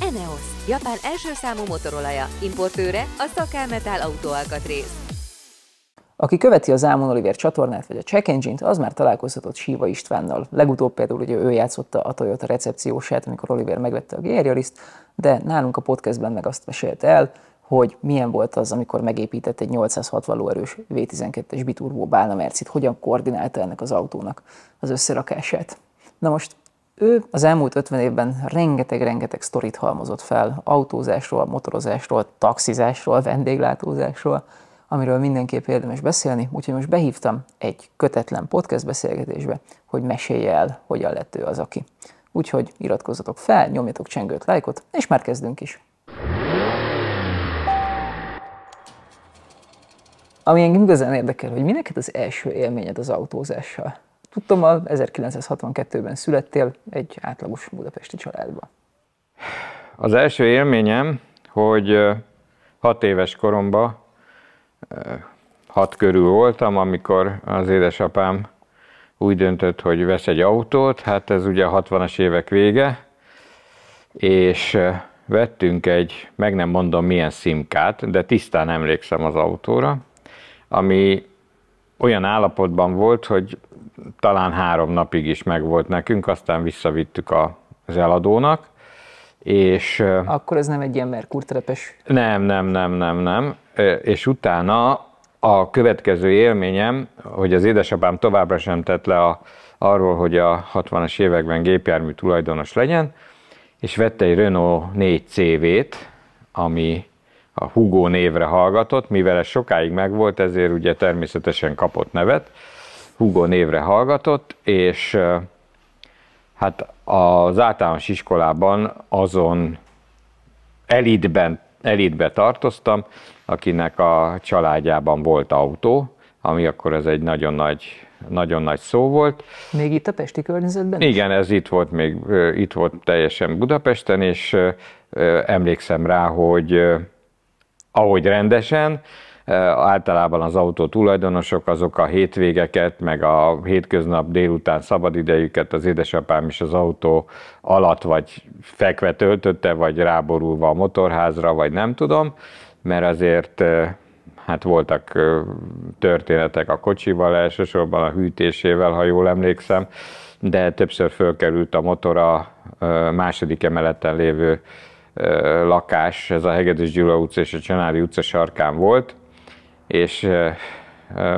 Eneos, Japán első számú motorolaja, importőre a Szakámetál autóalkatrész. Aki követi az Ámon Oliver csatornát vagy a Check Engine-t, az már találkozhatott Síva Istvánnal. Legutóbb például ugye ő játszotta a Toyota recepciósát, amikor Oliver megvette a gr de nálunk a podcastben meg azt mesélt el, hogy milyen volt az, amikor megépített egy 860 lóerős V12-es biturbó Bálna Mercit, hogyan koordinálta ennek az autónak az összerakását. Na most ő az elmúlt 50 évben rengeteg-rengeteg sztorit halmozott fel, autózásról, motorozásról, taxizásról, vendéglátózásról, amiről mindenképp érdemes beszélni, úgyhogy most behívtam egy kötetlen podcast beszélgetésbe, hogy mesélje el, hogyan lett ő az, aki. Úgyhogy iratkozzatok fel, nyomjatok csengőt, lájkot, és már kezdünk is! Ami engem igazán érdekel, hogy mi neked az első élményed az autózással? Tudtommal 1962-ben születtél egy átlagos budapesti családba. Az első élményem, hogy hat éves koromban, hat körül voltam, amikor az édesapám úgy döntött, hogy vesz egy autót, hát ez ugye a 60-as évek vége, és vettünk egy, meg nem mondom milyen szimkát, de tisztán emlékszem az autóra, ami olyan állapotban volt, hogy talán három napig is megvolt nekünk, aztán visszavittük az eladónak, és... Akkor ez nem egy ilyen merkurtrepes? Nem, nem, nem, nem, nem. És utána a következő élményem, hogy az édesapám továbbra sem tett le a, arról, hogy a 60-as években gépjármű tulajdonos legyen, és vette egy Renault 4 CV-t, ami a Hugo névre hallgatott, mivel ez sokáig megvolt, ezért ugye természetesen kapott nevet, Hugo névre hallgatott, és hát az általános iskolában azon elitben, elitbe tartoztam, akinek a családjában volt autó, ami akkor ez egy nagyon nagy, nagyon nagy szó volt. Még itt a pesti környezetben? Igen, ez itt volt még, itt volt teljesen Budapesten, és emlékszem rá, hogy ahogy rendesen, Általában az autó tulajdonosok azok a hétvégeket, meg a hétköznap délután szabadidejüket az édesapám is az autó alatt vagy fekve töltötte, vagy ráborulva a motorházra, vagy nem tudom, mert azért hát voltak történetek a kocsival, elsősorban a hűtésével, ha jól emlékszem, de többször fölkerült a motor a második emeleten lévő lakás, ez a Hegedűs Gyula utca és a Csanári utca sarkán volt, és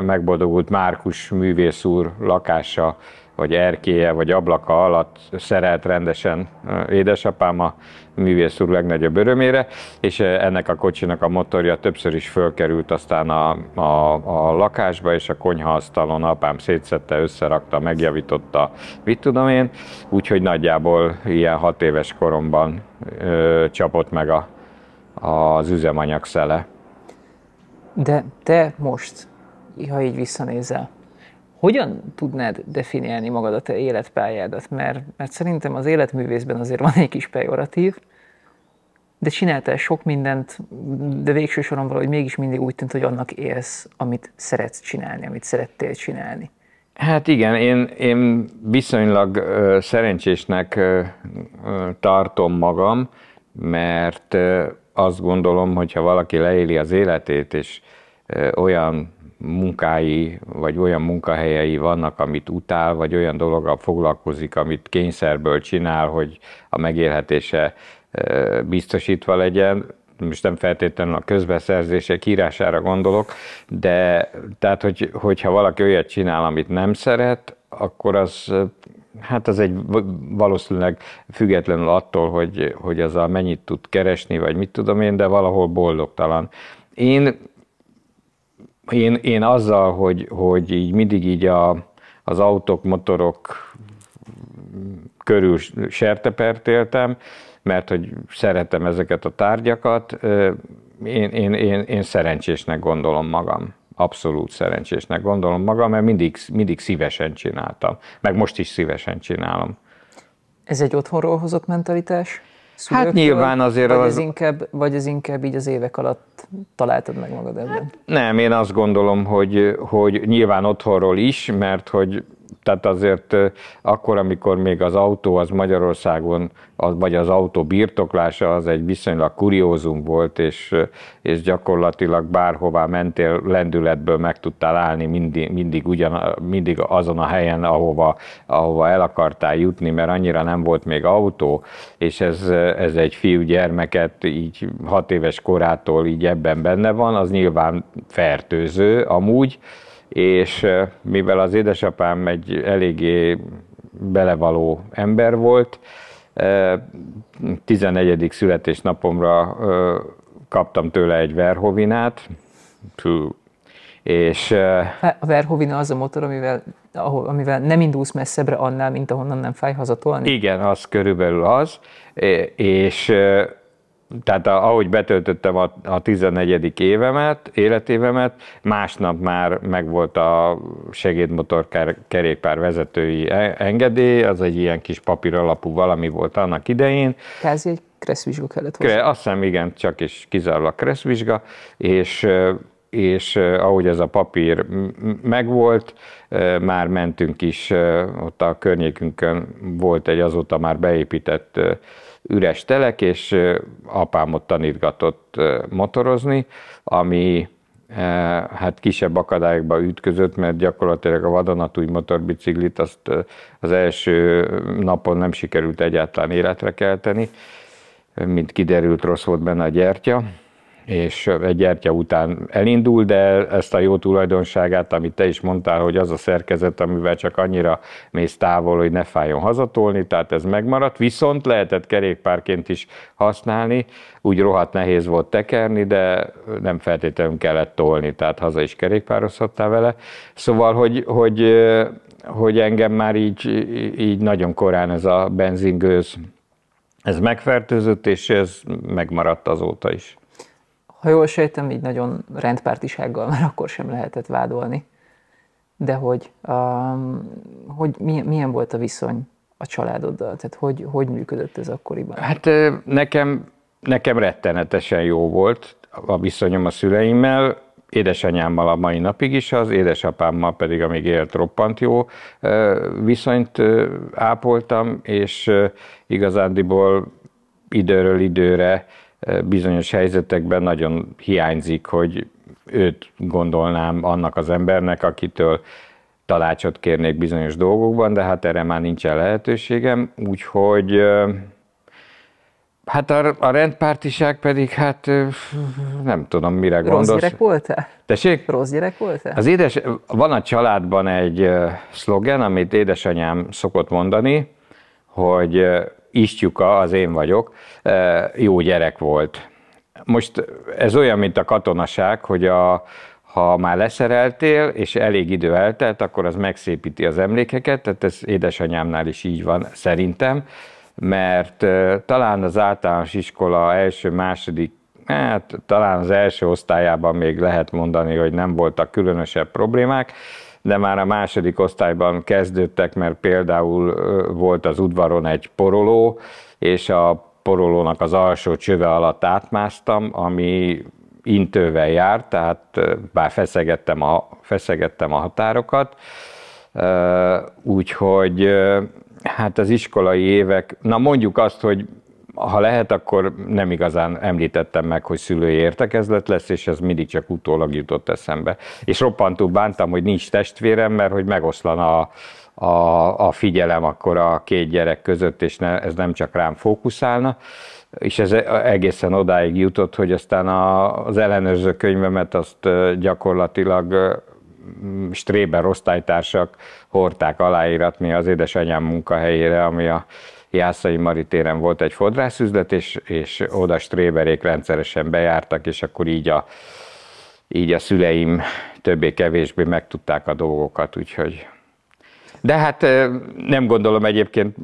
megboldogult Márkus művész úr lakása, vagy erkéje, vagy ablaka alatt szerelt rendesen édesapám a művész úr legnagyobb örömére, és ennek a kocsinak a motorja többször is fölkerült aztán a, a, a lakásba, és a konyhaasztalon apám szétszette, összerakta, megjavította, mit tudom én, úgyhogy nagyjából ilyen hat éves koromban ö, csapott meg a, az üzemanyag szele. De te most, ha így visszanézel, hogyan tudnád definiálni magad a te életpályádat? Mert, mert szerintem az életművészben azért van egy kis pejoratív, de csináltál sok mindent, de végső soron valahogy mégis mindig úgy tűnt, hogy annak élsz, amit szeretsz csinálni, amit szerettél csinálni. Hát igen, én, én viszonylag szerencsésnek tartom magam, mert azt gondolom, hogy ha valaki leéli az életét, és olyan munkái, vagy olyan munkahelyei vannak, amit utál, vagy olyan dologgal foglalkozik, amit kényszerből csinál, hogy a megélhetése biztosítva legyen, most nem feltétlenül a közbeszerzések írására gondolok, de tehát, hogy, hogyha valaki olyat csinál, amit nem szeret, akkor az Hát ez egy valószínűleg függetlenül attól, hogy, hogy az a mennyit tud keresni, vagy mit tudom én, de valahol boldogtalan. Én, én, én azzal, hogy, hogy így mindig így a, az autók, motorok körül éltem, mert hogy szeretem ezeket a tárgyakat, én, én, én, én szerencsésnek gondolom magam abszolút szerencsésnek gondolom magam, mert mindig, mindig szívesen csináltam. Meg most is szívesen csinálom. Ez egy otthonról hozott mentalitás? Szülőktől, hát nyilván azért vagy az... Ez inkább, vagy ez inkább így az évek alatt találtad meg magad ebben? Hát nem, én azt gondolom, hogy, hogy nyilván otthonról is, mert hogy tehát azért akkor, amikor még az autó az Magyarországon, az, vagy az autó birtoklása az egy viszonylag kuriózum volt, és, és gyakorlatilag bárhová mentél, lendületből meg tudtál állni mindig, mindig, ugyan, mindig azon a helyen, ahova, ahova el akartál jutni, mert annyira nem volt még autó, és ez, ez egy fiú gyermeket így hat éves korától így ebben benne van, az nyilván fertőző amúgy, és mivel az édesapám egy eléggé belevaló ember volt, 14. születésnapomra kaptam tőle egy Verhovinát, és... A Verhovina az a motor, amivel, ahol, amivel nem indulsz messzebbre annál, mint ahonnan nem fáj hazatolni? Igen, az körülbelül az, és tehát a, ahogy betöltöttem a, a 14. évemet, életévemet, másnap már megvolt a segédmotorkerékpár vezetői e-, engedély, az egy ilyen kis papír alapú valami volt annak idején. Kázi egy kresszvizsga kellett hozzá. Azt hiszem, igen, csak is kizárólag kresszvizsga, és és ahogy ez a papír megvolt, már mentünk is, ott a környékünkön volt egy azóta már beépített üres telek, és apám ott tanítgatott motorozni, ami hát kisebb akadályokba ütközött, mert gyakorlatilag a vadonatúj motorbiciklit azt az első napon nem sikerült egyáltalán életre kelteni, mint kiderült, rossz volt benne a gyertya, és egy gyertya után elindul, de ezt a jó tulajdonságát, amit te is mondtál, hogy az a szerkezet, amivel csak annyira mész távol, hogy ne fájjon hazatolni, tehát ez megmaradt, viszont lehetett kerékpárként is használni, úgy rohadt nehéz volt tekerni, de nem feltétlenül kellett tolni, tehát haza is kerékpározhattál vele. Szóval, hogy, hogy, hogy engem már így, így nagyon korán ez a benzingőz, ez megfertőzött, és ez megmaradt azóta is ha jól sejtem, így nagyon rendpártisággal már akkor sem lehetett vádolni. De hogy, um, hogy milyen, milyen volt a viszony a családoddal? Tehát hogy, hogy működött ez akkoriban? Hát nekem, nekem rettenetesen jó volt a viszonyom a szüleimmel, édesanyámmal a mai napig is, az édesapámmal pedig, amíg élt, roppant jó viszonyt ápoltam, és igazándiból időről időre bizonyos helyzetekben nagyon hiányzik, hogy őt gondolnám annak az embernek, akitől talácsot kérnék bizonyos dolgokban, de hát erre már nincsen lehetőségem, úgyhogy hát a, a rendpártiság pedig, hát nem tudom, mire Rossz gondolsz. Rossz gyerek voltál? Tessék? Rossz gyerek voltál? Az édes, van a családban egy szlogen, amit édesanyám szokott mondani, hogy Istyuka, az én vagyok, jó gyerek volt. Most ez olyan, mint a katonaság, hogy a, ha már leszereltél, és elég idő eltelt, akkor az megszépíti az emlékeket, tehát ez édesanyámnál is így van, szerintem, mert talán az általános iskola első, második hát talán az első osztályában még lehet mondani, hogy nem voltak különösebb problémák, de már a második osztályban kezdődtek, mert például volt az udvaron egy poroló, és a porolónak az alsó csöve alatt átmásztam, ami intővel járt, tehát bár feszegettem a, feszegettem a határokat, úgyhogy hát az iskolai évek, na mondjuk azt, hogy ha lehet, akkor nem igazán említettem meg, hogy szülői értekezlet lesz, és ez mindig csak utólag jutott eszembe. És roppantú bántam, hogy nincs testvérem, mert hogy megoszlan a, a, a figyelem akkor a két gyerek között, és ne, ez nem csak rám fókuszálna. És ez egészen odáig jutott, hogy aztán a, az ellenőrző könyvemet azt gyakorlatilag Stréber osztálytársak hordták aláíratni az édesanyám munkahelyére, ami a Jászai Mari téren volt egy fodrászüzlet, és, és oda stréberék rendszeresen bejártak, és akkor így a, így a szüleim többé-kevésbé megtudták a dolgokat, úgyhogy de hát nem gondolom egyébként,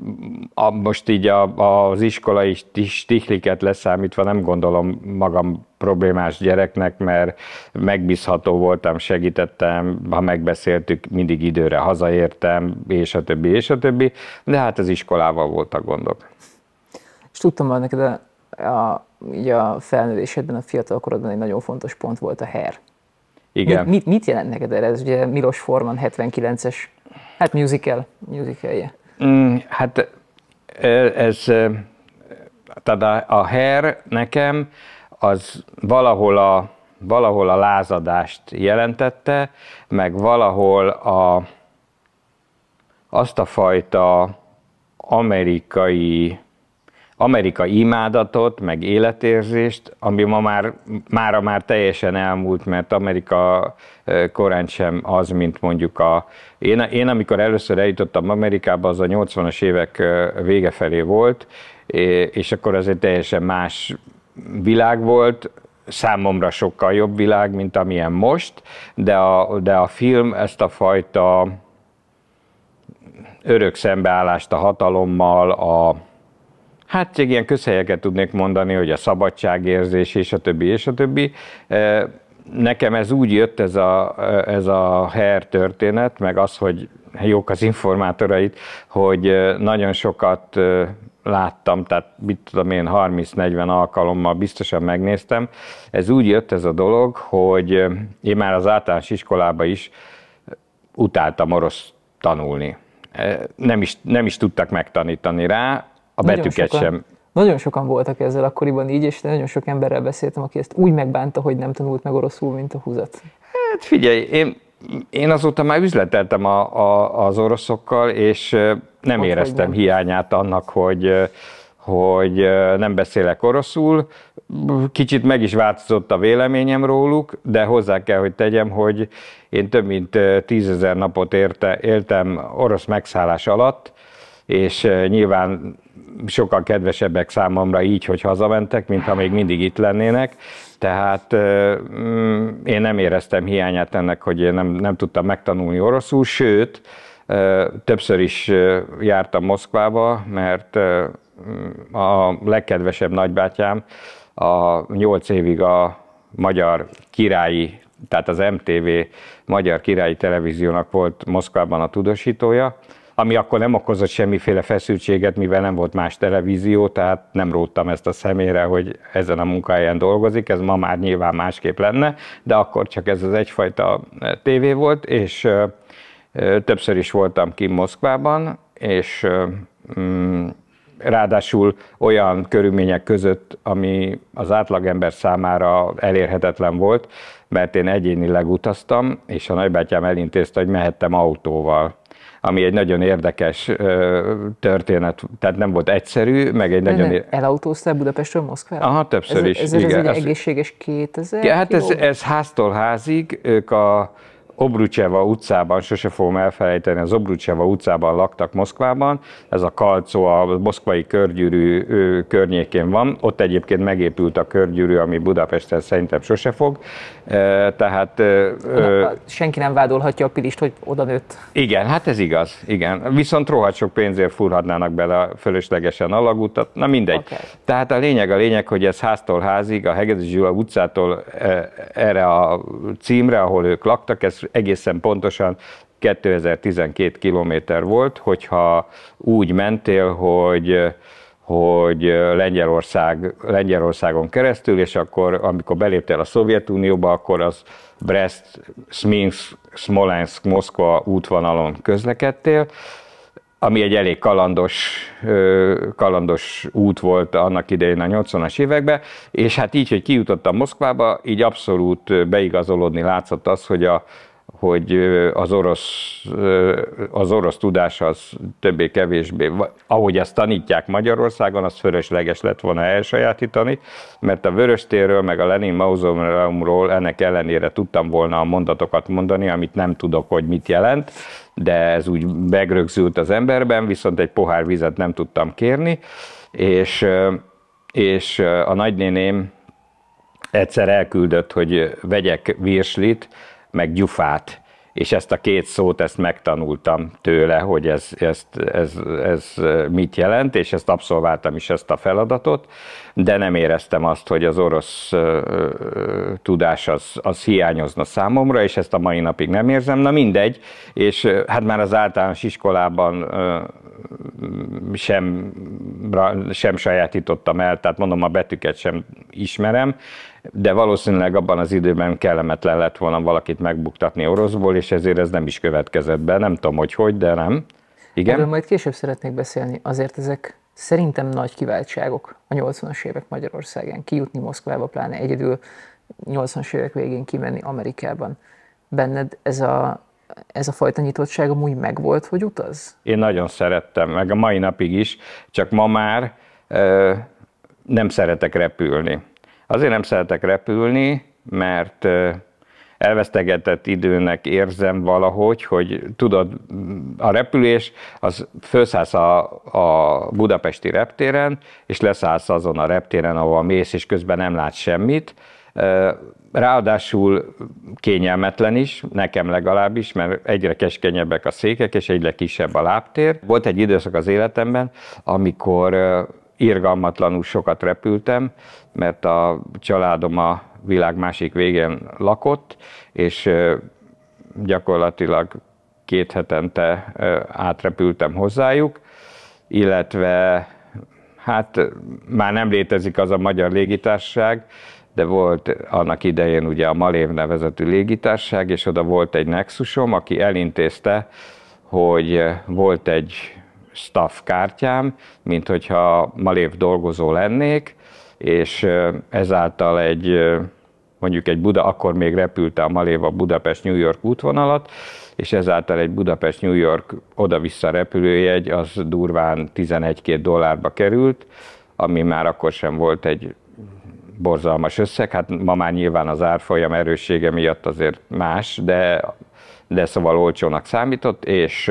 a, most így a, az iskolai stihliket leszámítva nem gondolom magam problémás gyereknek, mert megbízható voltam, segítettem, ha megbeszéltük, mindig időre hazaértem, és a többi, és a többi, de hát az iskolával voltak gondok. És tudtam már neked a, a, így a felnővésedben, a fiatal korodban egy nagyon fontos pont volt a her. Igen. Mit, mit, mit jelent neked erre? Ez ugye Milos Forman 79-es Hát musical, musical, Mm, hát ez, tehát a, a her nekem az valahol a, valahol a lázadást jelentette, meg valahol a, azt a fajta amerikai Amerika imádatot, meg életérzést, ami ma már, mára már teljesen elmúlt, mert Amerika korán sem az, mint mondjuk a... Én, én amikor először eljutottam Amerikába, az a 80-as évek vége felé volt, és akkor az egy teljesen más világ volt, számomra sokkal jobb világ, mint amilyen most, de a, de a film ezt a fajta örök szembeállást a hatalommal, a, Hát ilyen közhelyeket tudnék mondani, hogy a szabadságérzés, és a többi, és a többi. Nekem ez úgy jött ez a, ez a her történet, meg az, hogy jók az informátorait, hogy nagyon sokat láttam, tehát mit tudom én, 30-40 alkalommal biztosan megnéztem. Ez úgy jött ez a dolog, hogy én már az általános iskolába is utáltam orosz tanulni. Nem is, nem is tudtak megtanítani rá, a betűket sokan, sem. Nagyon sokan voltak ezzel akkoriban így, és nagyon sok emberrel beszéltem, aki ezt úgy megbánta, hogy nem tanult meg oroszul, mint a húzat. Hát figyelj, én, én azóta már üzleteltem a, a, az oroszokkal, és nem Ott éreztem nem. hiányát annak, hogy hogy nem beszélek oroszul, kicsit meg is változott a véleményem róluk, de hozzá kell, hogy tegyem, hogy én több mint tízezer napot érte, éltem orosz megszállás alatt, és nyilván sokkal kedvesebbek számomra így, hogy hazamentek, mint ha még mindig itt lennének. Tehát mm, én nem éreztem hiányát ennek, hogy én nem, nem tudtam megtanulni oroszul, sőt, többször is jártam Moszkvába, mert mm, a legkedvesebb nagybátyám a nyolc évig a magyar királyi, tehát az MTV magyar királyi televíziónak volt Moszkvában a tudósítója, ami akkor nem okozott semmiféle feszültséget, mivel nem volt más televízió, tehát nem róttam ezt a szemére, hogy ezen a munkahelyen dolgozik, ez ma már nyilván másképp lenne, de akkor csak ez az egyfajta e, tévé volt, és többször is voltam ki Moszkvában, és mm, ráadásul olyan körülmények között, ami az átlagember számára elérhetetlen volt, mert én egyénileg utaztam, és a nagybátyám elintézte, hogy mehettem autóval ami egy nagyon érdekes történet, tehát nem volt egyszerű, meg egy nagyon... Nem. Elautóztál Budapestről Moszkvára? Aha, többször ez, is, ez, ez igen. Ez egy egészséges 2000 Hát ez, ez háztól házig, ők a Obrucseva utcában, sose fogom elfelejteni, az Obrucseva utcában laktak Moszkvában, ez a Kalcó a moszkvai körgyűrű ő, környékén van, ott egyébként megépült a körgyűrű, ami Budapesten szerintem sose fog, e, tehát... Na, senki nem vádolhatja a Pilist, hogy oda nőtt. Igen, hát ez igaz, igen. Viszont rohadt sok pénzért furhadnának bele fölöslegesen alagútat, na mindegy. Okay. Tehát a lényeg a lényeg, hogy ez háztól házig, a Hegedűs Gyula utcától e, erre a címre, ahol ők laktak, ez egészen pontosan 2012 kilométer volt, hogyha úgy mentél, hogy hogy Lengyelország, Lengyelországon keresztül, és akkor, amikor beléptél a Szovjetunióba, akkor az Brest, Sminsk, Smolensk, Moszkva útvonalon közlekedtél, ami egy elég kalandos, kalandos út volt annak idején a 80-as években, és hát így, hogy kijutottam Moszkvába, így abszolút beigazolódni látszott az, hogy a, hogy az orosz, az orosz tudás az többé-kevésbé, ahogy ezt tanítják Magyarországon, az fölösleges lett volna elsajátítani, mert a Vöröstérről, meg a Lenin Mausoleumról ennek ellenére tudtam volna a mondatokat mondani, amit nem tudok, hogy mit jelent, de ez úgy megrögzült az emberben, viszont egy pohár vizet nem tudtam kérni, és, és a nagynéném egyszer elküldött, hogy vegyek virslit, meg gyufát. És ezt a két szót, ezt megtanultam tőle, hogy ez, ez, ez, ez mit jelent, és ezt abszolváltam is ezt a feladatot, de nem éreztem azt, hogy az orosz tudás az, az hiányozna számomra, és ezt a mai napig nem érzem. Na mindegy, és hát már az általános iskolában sem, sem sajátítottam el, tehát mondom, a betűket sem ismerem, de valószínűleg abban az időben kellemetlen lett volna valakit megbuktatni oroszból, és ezért ez nem is következett be. Nem tudom, hogy hogy, de nem. Igen? Erről majd később szeretnék beszélni. Azért ezek szerintem nagy kiváltságok a 80-as évek Magyarországen. Kijutni Moszkvába, pláne egyedül 80-as évek végén kimenni Amerikában. Benned ez a, ez a fajta nyitottság amúgy megvolt, hogy utaz? Én nagyon szerettem, meg a mai napig is, csak ma már ö, nem szeretek repülni Azért nem szeretek repülni, mert elvesztegetett időnek érzem valahogy, hogy tudod, a repülés, az felszállsz a, a budapesti reptéren, és leszállsz azon a reptéren, ahol mész, és közben nem látsz semmit. Ráadásul kényelmetlen is, nekem legalábbis, mert egyre keskenyebbek a székek, és egyre kisebb a láptér. Volt egy időszak az életemben, amikor irgalmatlanul sokat repültem, mert a családom a világ másik végén lakott, és gyakorlatilag két hetente átrepültem hozzájuk, illetve hát már nem létezik az a magyar légitársaság, de volt annak idején ugye a Malév nevezetű légitársaság, és oda volt egy nexusom, aki elintézte, hogy volt egy staff kártyám, mint hogyha Malév dolgozó lennék, és ezáltal egy mondjuk egy Buda, akkor még repülte a Maléva Budapest-New York útvonalat, és ezáltal egy Budapest-New York oda-vissza repülőjegy az durván 11-2 dollárba került, ami már akkor sem volt egy borzalmas összeg, hát ma már nyilván az árfolyam erőssége miatt azért más, de, de szóval olcsónak számított, és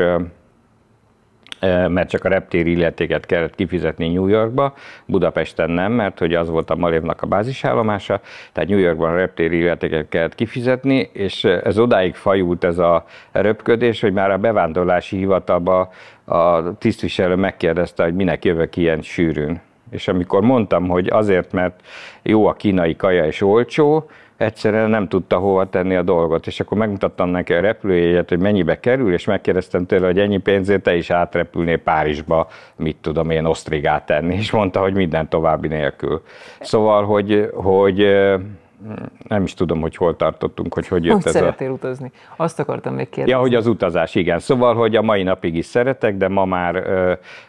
mert csak a reptéri illetéket kellett kifizetni New Yorkba, Budapesten nem, mert hogy az volt a Malévnak a bázisállomása, tehát New Yorkban a reptéri illetéket kellett kifizetni, és ez odáig fajult ez a röpködés, hogy már a bevándorlási hivatalba a tisztviselő megkérdezte, hogy minek jövök ilyen sűrűn. És amikor mondtam, hogy azért, mert jó a kínai kaja és olcsó, egyszerűen nem tudta hova tenni a dolgot. És akkor megmutattam neki a repülőjegyet, hogy mennyibe kerül, és megkérdeztem tőle, hogy ennyi pénzért te is átrepülnél Párizsba, mit tudom én, osztrigát tenni, és mondta, hogy minden további nélkül. Szóval, hogy, hogy nem is tudom, hogy hol tartottunk, hogy hogy jött hogy ez szeretél a... utazni. Azt akartam még kérdezni. Ja, hogy az utazás, igen. Szóval, hogy a mai napig is szeretek, de ma már,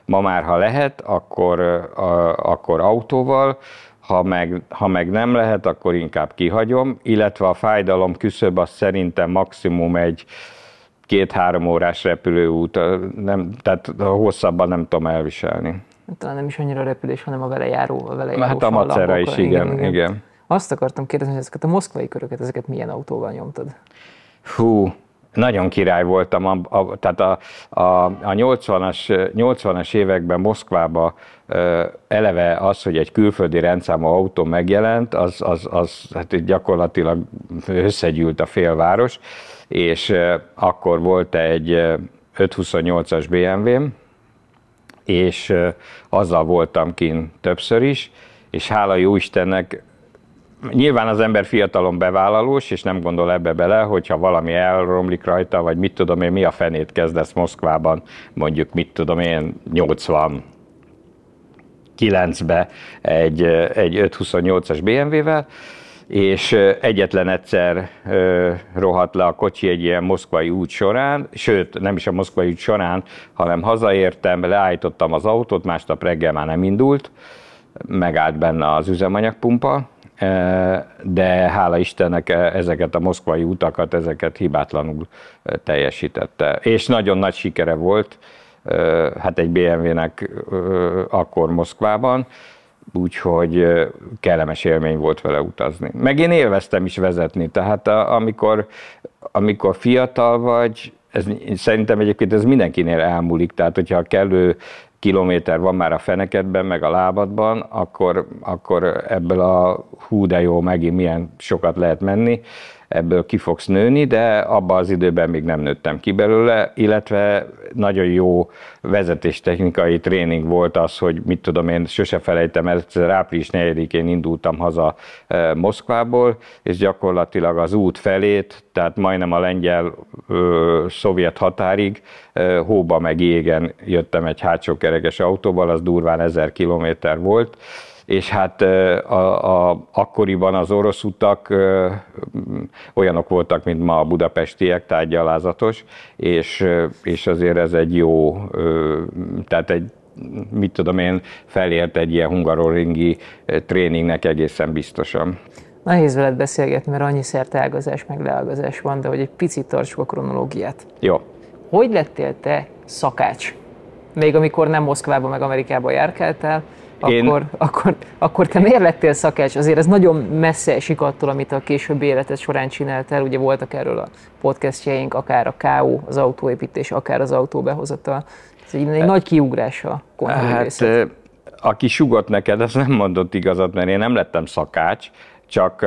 ma már ha lehet, akkor, akkor autóval ha meg, ha meg nem lehet, akkor inkább kihagyom, illetve a fájdalom küszöb az szerintem maximum egy két-három órás repülőút, nem, tehát hosszabban nem tudom elviselni. Hát talán nem is annyira a repülés, hanem a vele járó, a vele járó Hát a macera is, igen, igen, igen. Azt akartam kérdezni, hogy ezeket a moszkvai köröket, ezeket milyen autóval nyomtad? Hú, nagyon király voltam, a, a, tehát a, a, a 80-as, 80-as években Moszkvába ö, eleve az, hogy egy külföldi rendszámú autó megjelent, az, az, az hát gyakorlatilag összegyűlt a félváros, és ö, akkor volt egy 528-as BMW-m, és ö, azzal voltam kint többször is, és hála jó Istennek nyilván az ember fiatalon bevállalós, és nem gondol ebbe bele, hogyha valami elromlik rajta, vagy mit tudom én, mi a fenét kezdesz Moszkvában, mondjuk mit tudom én, 80 9-be egy, egy 528-as BMW-vel, és egyetlen egyszer rohadt le a kocsi egy ilyen moszkvai út során, sőt, nem is a moszkvai út során, hanem hazaértem, leállítottam az autót, másnap reggel már nem indult, megállt benne az üzemanyagpumpa, Eh, de hála Istennek eh, ezeket a moszkvai utakat, ezeket hibátlanul eh, teljesítette. És nagyon nagy sikere volt, hát egy BMW-nek akkor Moszkvában, úgyhogy kellemes élmény volt vele utazni. Meg én élveztem is vezetni, tehát amikor, amikor fiatal vagy, ez, szerintem egyébként ez mindenkinél elmúlik, tehát hogyha kellő kilométer van már a fenekedben, meg a lábadban, akkor, akkor ebből a hú de jó, megint milyen sokat lehet menni, ebből ki fogsz nőni, de abban az időben még nem nőttem ki belőle, illetve nagyon jó vezetéstechnikai tréning volt az, hogy mit tudom én, sose felejtem, egyszer április 4-én indultam haza e, Moszkvából, és gyakorlatilag az út felét, tehát majdnem a lengyel-szovjet határig e, hóba meg jégen jöttem egy hátsó kerekes autóval, az durván 1000 kilométer volt, és hát a, a, akkoriban az orosz utak ö, olyanok voltak, mint ma a budapestiek, gyalázatos, és, és azért ez egy jó, ö, tehát egy mit tudom én, felért egy ilyen hungaroringi tréningnek egészen biztosan. Nehéz veled beszélgetni, mert annyi szerteágazás meg leágazás van, de hogy egy picit tartsuk a kronológiát. Jó. Hogy lettél te szakács? Még amikor nem Moszkvába meg Amerikába járkáltál, én... Akkor, akkor, akkor te miért lettél szakács? Azért ez nagyon messze esik attól, amit a későbbi életed során csináltál. Ugye voltak erről a podcastjeink, akár a KO, az autóépítés, akár az autóbehozatal. Ez egy, egy e... nagy kiugrás a Hát, aki sugott neked, az nem mondott igazat, mert én nem lettem szakács, csak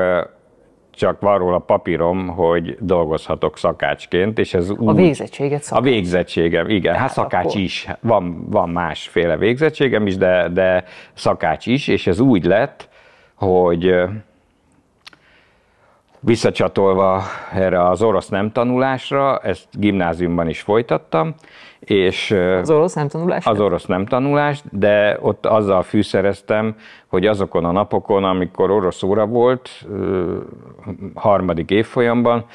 csak van róla papírom, hogy dolgozhatok szakácsként, és ez úgy, A végzettséget szakács. A végzettségem, igen. hát szakács akkor... is, van, van másféle végzettségem is, de, de szakács is, és ez úgy lett, hogy visszacsatolva erre az orosz nem tanulásra, ezt gimnáziumban is folytattam, és az orosz nem tanulás? Az orosz nem tanulás, de ott azzal fűszereztem, hogy azokon a napokon, amikor orosz óra volt, harmadik évfolyamban,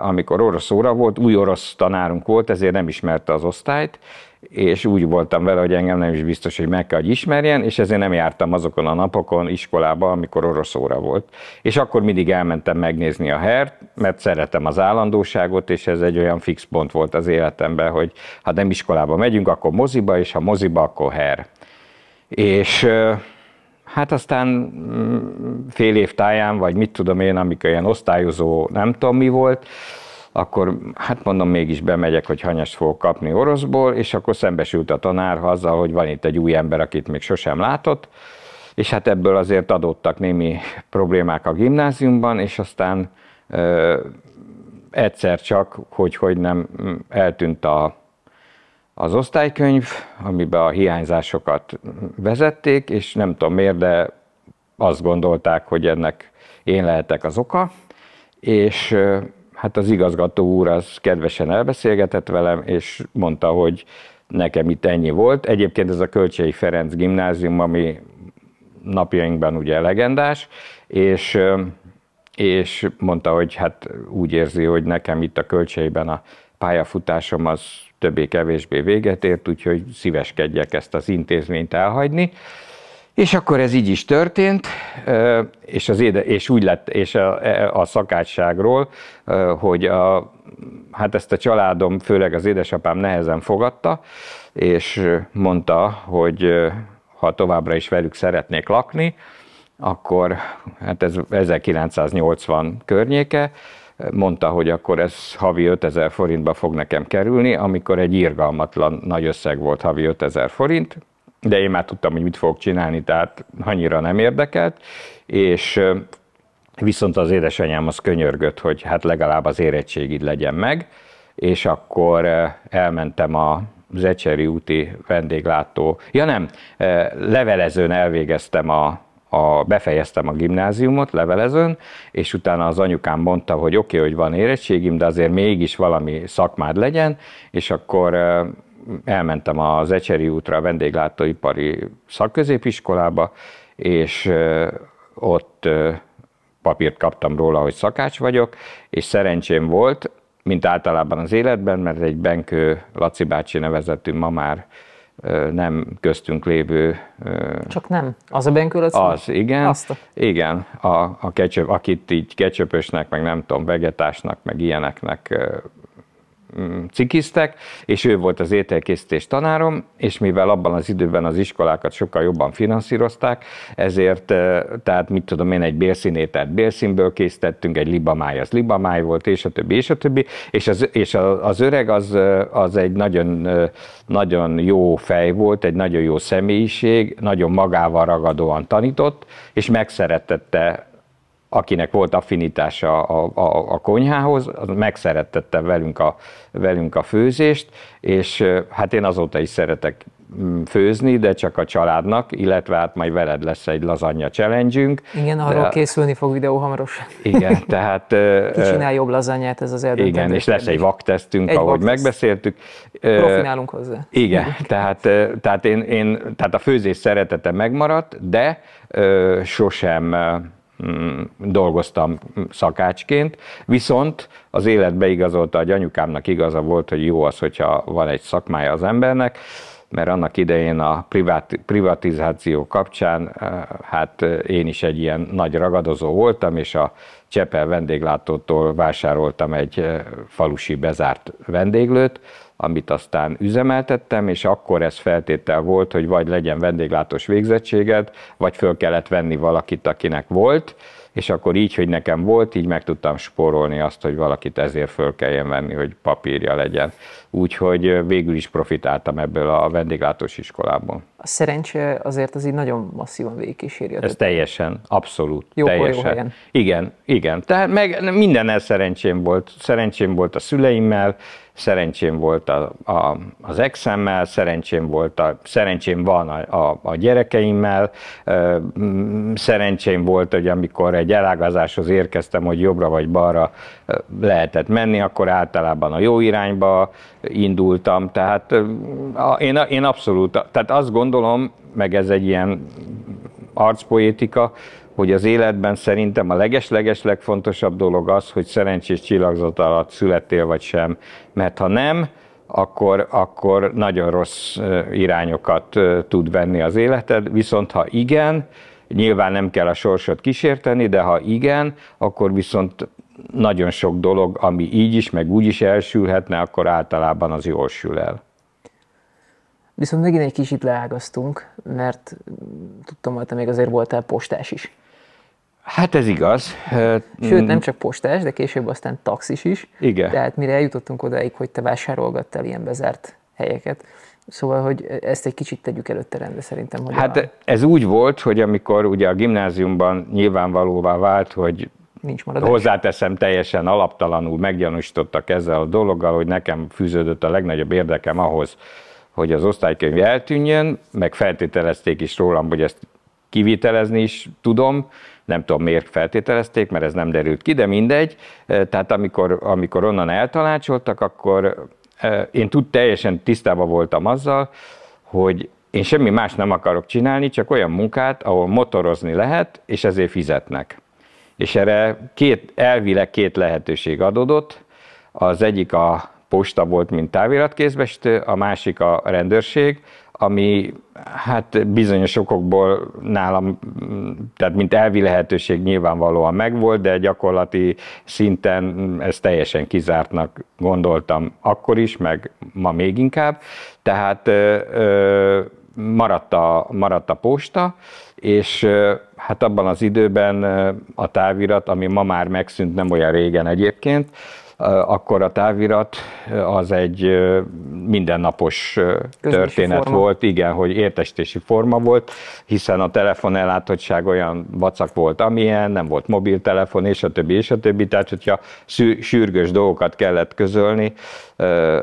amikor orosz óra volt, új orosz tanárunk volt, ezért nem ismerte az osztályt, és úgy voltam vele, hogy engem nem is biztos, hogy meg kell, hogy ismerjen, és ezért nem jártam azokon a napokon iskolába, amikor orosz óra volt. És akkor mindig elmentem megnézni a hert, mert szeretem az állandóságot, és ez egy olyan fix pont volt az életemben, hogy ha nem iskolába megyünk, akkor moziba, és ha moziba, akkor her. És hát aztán mm, fél év táján, vagy mit tudom én, amikor ilyen osztályozó nem tudom mi volt, akkor hát mondom, mégis bemegyek, hogy hanyas fogok kapni oroszból, és akkor szembesült a tanár azzal, hogy van itt egy új ember, akit még sosem látott, és hát ebből azért adottak némi problémák a gimnáziumban, és aztán ö, egyszer csak, hogy hogy nem, eltűnt a, az osztálykönyv, amiben a hiányzásokat vezették, és nem tudom miért, de azt gondolták, hogy ennek én lehetek az oka, és hát az igazgató úr az kedvesen elbeszélgetett velem, és mondta, hogy nekem itt ennyi volt. Egyébként ez a Kölcsei Ferenc gimnázium, ami napjainkban ugye legendás, és, és mondta, hogy hát úgy érzi, hogy nekem itt a Kölcseiben a pályafutásom az többé-kevésbé véget ért, úgyhogy szíveskedjek ezt az intézményt elhagyni. És akkor ez így is történt, és, az éde, és úgy lett, és a, e, a szakácságról, hogy a, hát ezt a családom, főleg az édesapám nehezen fogadta, és mondta, hogy ha továbbra is velük szeretnék lakni, akkor, hát ez 1980 környéke, mondta, hogy akkor ez havi 5000 forintba fog nekem kerülni, amikor egy irgalmatlan nagy összeg volt havi 5000 forint, de én már tudtam, hogy mit fogok csinálni, tehát annyira nem érdekelt, és viszont az édesanyám az könyörgött, hogy hát legalább az érettségid legyen meg, és akkor elmentem a Zecseri úti vendéglátó, ja nem, levelezőn elvégeztem a, a, befejeztem a gimnáziumot levelezőn, és utána az anyukám mondta, hogy oké, okay, hogy van érettségim, de azért mégis valami szakmád legyen, és akkor elmentem az Ecseri útra a vendéglátóipari szakközépiskolába, és ott papírt kaptam róla, hogy szakács vagyok, és szerencsém volt, mint általában az életben, mert egy Benkő Laci bácsi nevezetű ma már nem köztünk lévő... Csak nem. Az a Benkő Laci? Az, igen. Azt a... Igen, a, a kecsöp, akit így kecsöpösnek, meg nem tudom, vegetásnak, meg ilyeneknek Mm, cikisztek, és ő volt az ételkészítés tanárom, és mivel abban az időben az iskolákat sokkal jobban finanszírozták, ezért, eh, tehát mit tudom én, egy bélszínételt bélszínből készítettünk, egy libamáj az libamáj volt, és a többi, és a többi, és az, és az öreg az, eh, az egy nagyon, eh, nagyon jó fej volt, egy nagyon jó személyiség, nagyon magával ragadóan tanított, és megszeretette akinek volt affinitása a, a, a konyhához, az megszerettette velünk a, velünk a főzést, és hát én azóta is szeretek mm, főzni, de csak a családnak, illetve hát majd veled lesz egy lazanya challenge Igen, arról de, készülni fog videó hamarosan. Igen, tehát... Ki csinál jobb lazanyát, ez az eldöntető. Igen, és lesz egy vaktesztünk, egy ahogy vaktesz. megbeszéltük. Profinálunk hozzá. Igen, tehát, tehát, én, én, tehát a főzés szeretete megmaradt, de sosem Mm, dolgoztam szakácsként, viszont az élet beigazolta, hogy anyukámnak igaza volt, hogy jó az, hogyha van egy szakmája az embernek, mert annak idején a privát, privatizáció kapcsán eh, hát eh, én is egy ilyen nagy ragadozó voltam, és a Csepel vendéglátótól vásároltam egy eh, falusi bezárt vendéglőt, amit aztán üzemeltettem, és akkor ez feltétel volt, hogy vagy legyen vendéglátós végzettséged, vagy föl kellett venni valakit, akinek volt, és akkor így, hogy nekem volt, így meg tudtam spórolni azt, hogy valakit ezért föl kelljen venni, hogy papírja legyen úgyhogy végül is profitáltam ebből a vendéglátós iskolából. A szerencse azért az így nagyon masszívan végigkíséri. Ez teljesen, abszolút. Jó, teljesen. Jó helyen. Igen, igen. Tehát meg mindennel szerencsém volt. Szerencsém volt a szüleimmel, szerencsém volt a, a, az exemmel, szerencsém volt a, szerencsém van a, a, a gyerekeimmel, szerencsém volt, hogy amikor egy elágazáshoz érkeztem, hogy jobbra vagy balra lehetett menni, akkor általában a jó irányba indultam. Tehát én, én abszolút, tehát azt gondolom, meg ez egy ilyen arcpoétika, hogy az életben szerintem a leges-leges legfontosabb dolog az, hogy szerencsés csillagzat alatt születtél vagy sem. Mert ha nem, akkor, akkor nagyon rossz irányokat tud venni az életed, viszont ha igen, nyilván nem kell a sorsot kísérteni, de ha igen, akkor viszont nagyon sok dolog, ami így is, meg úgy is elsülhetne, akkor általában az jól sül el. Viszont megint egy kicsit leágaztunk, mert mm, tudtam, hogy te még azért voltál postás is. Hát ez igaz. Sőt, mm. nem csak postás, de később aztán taxis is. Igen. Tehát mire eljutottunk odáig, hogy te vásárolgattál ilyen bezárt helyeket. Szóval, hogy ezt egy kicsit tegyük előtte rendbe szerintem. Hogy hát a... ez úgy volt, hogy amikor ugye a gimnáziumban nyilvánvalóvá vált, hogy nincs maradás. Hozzáteszem, teljesen alaptalanul meggyanúsítottak ezzel a dologgal, hogy nekem fűződött a legnagyobb érdekem ahhoz, hogy az osztálykönyv eltűnjön, meg feltételezték is rólam, hogy ezt kivitelezni is tudom, nem tudom miért feltételezték, mert ez nem derült ki, de mindegy. Tehát amikor, amikor onnan eltalácsoltak, akkor én tud teljesen tisztában voltam azzal, hogy én semmi más nem akarok csinálni, csak olyan munkát, ahol motorozni lehet, és ezért fizetnek. És erre két, elvileg két lehetőség adódott. Az egyik a posta volt, mint táviratkézbestő, a másik a rendőrség, ami hát bizonyos okokból nálam, tehát mint elvi lehetőség nyilvánvalóan megvolt, de gyakorlati szinten ezt teljesen kizártnak gondoltam akkor is, meg ma még inkább. Tehát ö, ö, maradt, a, maradt a posta, és hát abban az időben a távirat, ami ma már megszűnt nem olyan régen egyébként, akkor a távirat az egy mindennapos Közmési történet forma. volt, igen, hogy értestési forma volt, hiszen a telefon ellátottság olyan vacak volt, amilyen, nem volt mobiltelefon, és a többi, és a többi, tehát hogyha sürgős dolgokat kellett közölni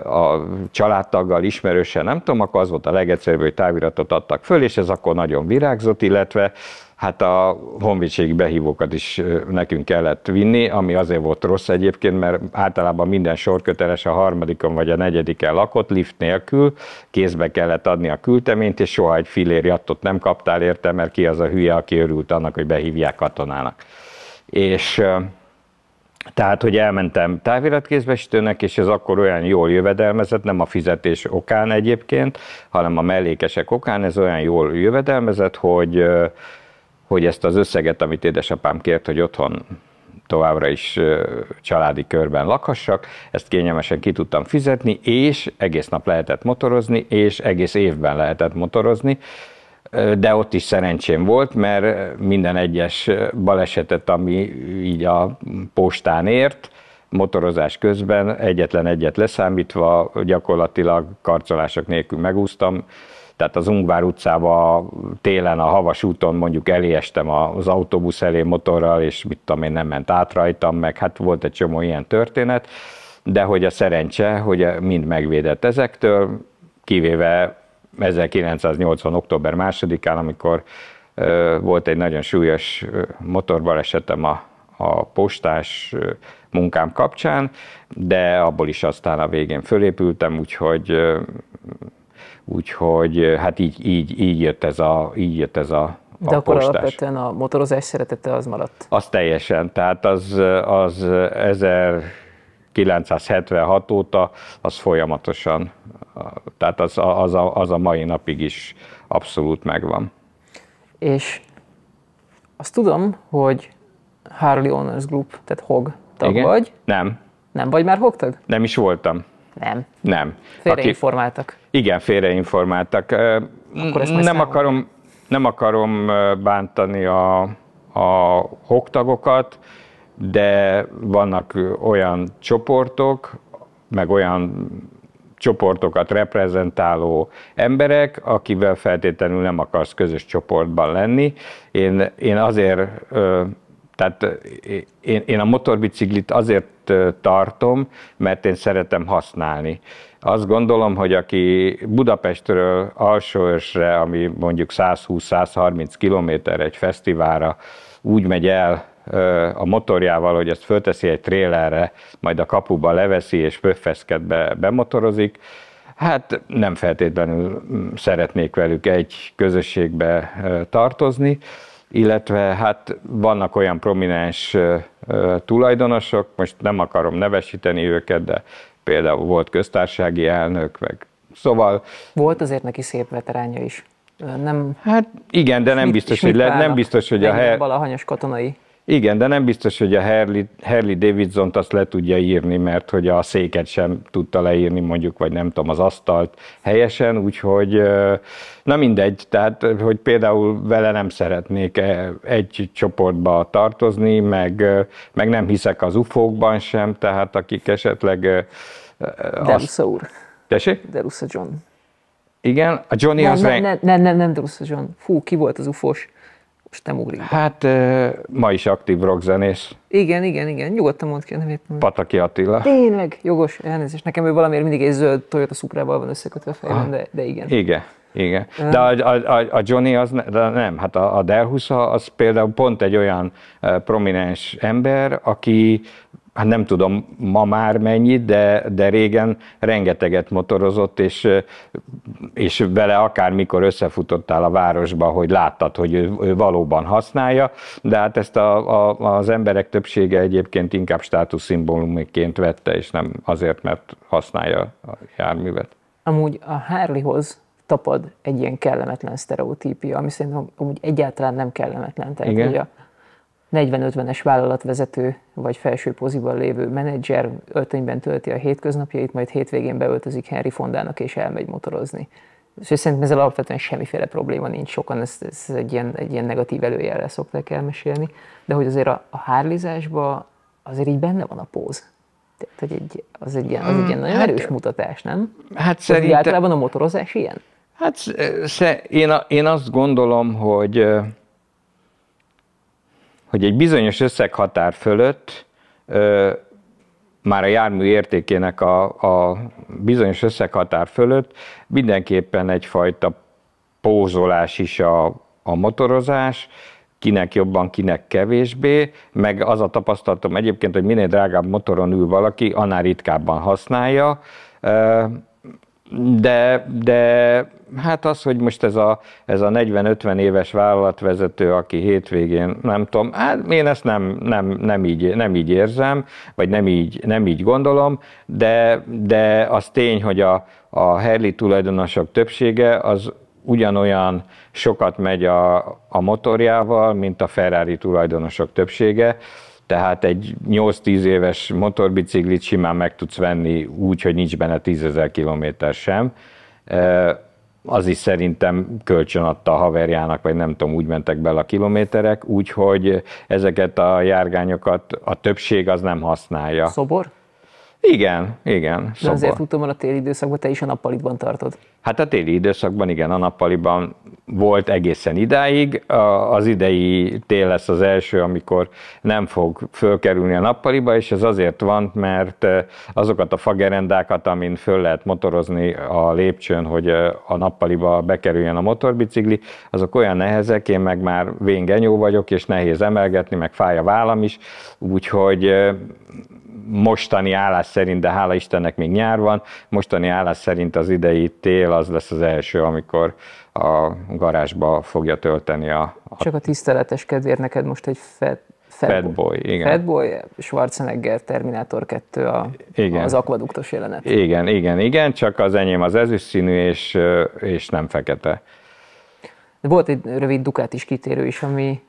a családtaggal, ismerősen, nem tudom, akkor az volt a legegyszerűbb, hogy táviratot adtak föl, és ez akkor nagyon virágzott, illetve hát a honvédségi behívókat is nekünk kellett vinni, ami azért volt rossz egyébként, mert általában minden sorköteles a harmadikon vagy a negyediken lakott, lift nélkül, kézbe kellett adni a küldteményt, és soha egy filér jattot nem kaptál érte, mert ki az a hülye, aki örült annak, hogy behívják katonának. És tehát, hogy elmentem táviratkézbesítőnek, és ez akkor olyan jól jövedelmezett, nem a fizetés okán egyébként, hanem a mellékesek okán, ez olyan jól jövedelmezett, hogy hogy ezt az összeget, amit édesapám kért, hogy otthon továbbra is családi körben lakhassak, ezt kényelmesen ki tudtam fizetni, és egész nap lehetett motorozni, és egész évben lehetett motorozni, de ott is szerencsém volt, mert minden egyes balesetet, ami így a postán ért, motorozás közben egyetlen egyet leszámítva, gyakorlatilag karcolások nélkül megúsztam, tehát az Ungvár utcába télen a havas úton mondjuk eléestem az autóbusz elé motorral, és mit tudom én, nem ment át rajtam, meg hát volt egy csomó ilyen történet, de hogy a szerencse, hogy mind megvédett ezektől, kivéve 1980. október másodikán, amikor ö, volt egy nagyon súlyos motorbalesetem a, a postás munkám kapcsán, de abból is aztán a végén fölépültem, úgyhogy Úgyhogy hát így, így, így jött ez a, így jött ez a a De akkor postás. alapvetően a motorozás szeretete az maradt? Az teljesen, tehát az, az 1976 óta az folyamatosan, tehát az, az, a, az a mai napig is abszolút megvan. És azt tudom, hogy Harley Owners Group, tehát HOG tag Igen? vagy. Nem. Nem vagy már HOG tag? Nem is voltam. Nem. Nem. Félreinformáltak. Aki, igen, félreinformáltak. Akkor ezt nem akarom, nem akarom bántani a, a hoktagokat, de vannak olyan csoportok, meg olyan csoportokat reprezentáló emberek, akivel feltétlenül nem akarsz közös csoportban lenni. Én, én azért, tehát én, én a motorbiciklit azért tartom, mert én szeretem használni. Azt gondolom, hogy aki Budapestről Alsóösre, ami mondjuk 120-130 kilométer egy fesztiválra úgy megy el, a motorjával, hogy ezt fölteszi egy trélerre, majd a kapuba leveszi és be bemotorozik, hát nem feltétlenül szeretnék velük egy közösségbe tartozni illetve hát vannak olyan prominens tulajdonosok, most nem akarom nevesíteni őket, de például volt köztársági elnök, meg szóval... Volt azért neki szép veteránja is. Nem, hát igen, de nem biztos, hogy le, nem biztos, hogy a hely... Balahanyos katonai igen, de nem biztos, hogy a Harley, Harley davidson azt le tudja írni, mert hogy a széket sem tudta leírni mondjuk, vagy nem tudom, az asztalt helyesen, úgyhogy na mindegy, tehát hogy például vele nem szeretnék e, egy csoportba tartozni, meg, meg nem hiszek az ufókban sem, tehát akik esetleg... Derusa úr. Tessék? Derusa John. Igen, a Johnny nem, az... Nem, nem, nem, nem, nem Derusa John. Fú, ki volt az ufós? és nem ugrik. Be. Hát ma is aktív rockzenész. Igen, igen, igen, nyugodtan mondd ki a nevét. Pataki Attila. Tényleg, jogos, elnézés. Nekem ő valamiért mindig egy zöld Toyota Supra-val van összekötve a fejben, ah, de, de igen. Igen. Igen. De a, a, a Johnny az ne, de nem, hát a, a Delhusa az például pont egy olyan prominens ember, aki hát nem tudom ma már mennyit, de, de régen rengeteget motorozott, és, és vele akármikor összefutottál a városba, hogy láttad, hogy ő, ő valóban használja, de hát ezt a, a, az emberek többsége egyébként inkább státuszszimbólumiként vette, és nem azért, mert használja a járművet. Amúgy a Harleyhoz tapad egy ilyen kellemetlen sztereotípia, ami szerintem úgy egyáltalán nem kellemetlen. Tehát Igen. Ugye a 40-50-es vállalatvezető vagy felső poziban lévő menedzser öltönyben tölti a hétköznapjait, majd hétvégén beöltözik Henry Fondának és elmegy motorozni. És szerintem ezzel alapvetően semmiféle probléma nincs, sokan ezt, ezt egy, ilyen, egy ilyen negatív előjelre szokták elmesélni, de hogy azért a, a hárlizásban azért így benne van a póz. Tehát, hogy egy, az egy ilyen, az egy ilyen mm, nagyon hát, erős mutatás, nem? Hát szerintem... Általában a motorozás ilyen? Hát eh, sze, én, én azt gondolom, hogy eh, hogy egy bizonyos összeghatár fölött ö, már a jármű értékének a, a bizonyos összeghatár fölött mindenképpen egyfajta pózolás is a, a motorozás, kinek jobban, kinek kevésbé, meg az a tapasztalatom egyébként, hogy minél drágább motoron ül valaki, annál ritkábban használja. Ö, de, de hát az, hogy most ez a, ez a 40-50 éves vállalatvezető, aki hétvégén, nem tudom, hát én ezt nem, nem, nem, így, nem így érzem, vagy nem így, nem így gondolom, de, de az tény, hogy a, a Herli tulajdonosok többsége az ugyanolyan sokat megy a, a motorjával, mint a Ferrari tulajdonosok többsége, tehát egy 8-10 éves motorbiciklit simán meg tudsz venni úgy, hogy nincs benne 10 ezer kilométer sem. Az is szerintem kölcsön adta a haverjának, vagy nem tudom, úgy mentek bele a kilométerek, úgyhogy ezeket a járgányokat a többség az nem használja. Szobor? Igen, igen. De szobor. azért utóban a téli időszakban te is a nappalitban tartod. Hát a téli időszakban igen, a nappaliban volt egészen idáig, az idei tél lesz az első, amikor nem fog fölkerülni a nappaliba, és ez azért van, mert azokat a fagerendákat, amin föl lehet motorozni a lépcsőn, hogy a nappaliba bekerüljen a motorbicikli, azok olyan nehezek, én meg már véngenyó vagyok, és nehéz emelgetni, meg fáj a vállam is, úgyhogy mostani állás szerint, de hála Istennek még nyár van, mostani állás szerint az idei tél az lesz az első, amikor a garázsba fogja tölteni a... a... Csak a tiszteletes kedvéért neked most egy fed, fedboy, igen. Fedboy, Schwarzenegger, Terminátor 2, a, igen. az akvaduktos jelenet. Igen, igen, igen, csak az enyém az ezüst színű, és, és nem fekete. De volt egy rövid Dukát is kitérő is, ami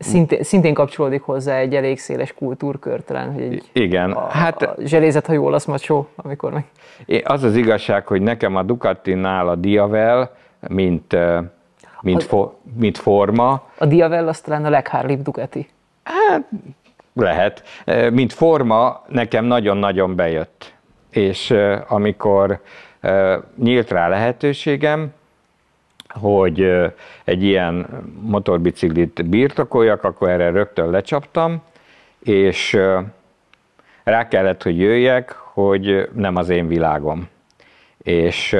szintén, szintén kapcsolódik hozzá egy elég széles kultúrkör talán, hogy egy Igen. A, hát, a jól olasz macsó, amikor meg... Az az igazság, hogy nekem a Ducati-nál a Diavel, mint, mint, a, fo, mint forma... A Diavel az talán a leghárlibb Ducati. Hát, lehet. Mint forma nekem nagyon-nagyon bejött. És amikor nyílt rá lehetőségem, hogy egy ilyen motorbiciklit birtokoljak, akkor erre rögtön lecsaptam, és rá kellett, hogy jöjjek, hogy nem az én világom. És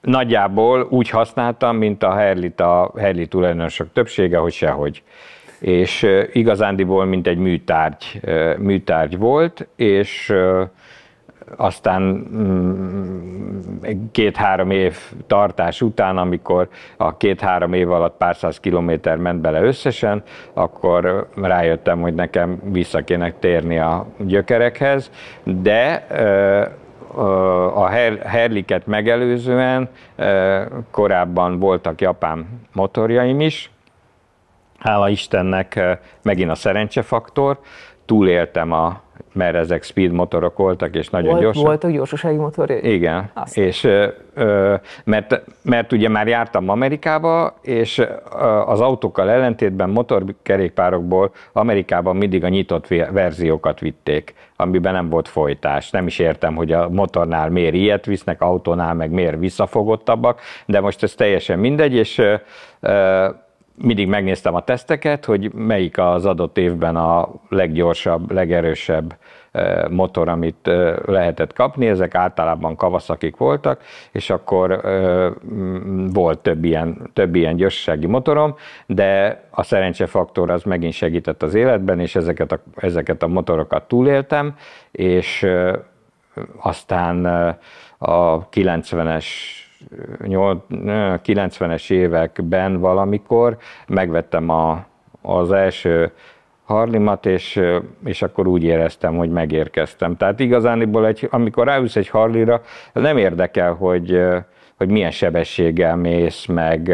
nagyjából úgy használtam, mint a Herlit, a Herlit tulajdonosok többsége, hogy sehogy. És igazándiból, mint egy műtárgy, műtárgy volt, és aztán mm, két-három év tartás után, amikor a két-három év alatt pár száz kilométer ment bele összesen, akkor rájöttem, hogy nekem vissza kéne térni a gyökerekhez, de a Herliket megelőzően korábban voltak japán motorjaim is, hála Istennek megint a szerencsefaktor, túléltem a mert ezek speed motorok voltak, és nagyon Volt, gyorsak. Voltak gyorsasági motorok? Igen, Azt. és ö, mert, mert ugye már jártam Amerikába, és az autókkal ellentétben motorkerékpárokból Amerikában mindig a nyitott verziókat vitték, amiben nem volt folytás. Nem is értem, hogy a motornál miért ilyet visznek, autónál meg miért visszafogottabbak, de most ez teljesen mindegy, és ö, mindig megnéztem a teszteket, hogy melyik az adott évben a leggyorsabb, legerősebb motor, amit lehetett kapni, ezek általában kavaszakik voltak, és akkor volt több ilyen, több ilyen gyorsasági motorom, de a szerencsefaktor az megint segített az életben, és ezeket a, ezeket a motorokat túléltem, és aztán a 90-es 90-es években valamikor megvettem a, az első Harlimat, és, és akkor úgy éreztem, hogy megérkeztem. Tehát igazániból, egy, amikor ráülsz egy Harlira, nem érdekel, hogy, hogy milyen sebességgel mész, meg,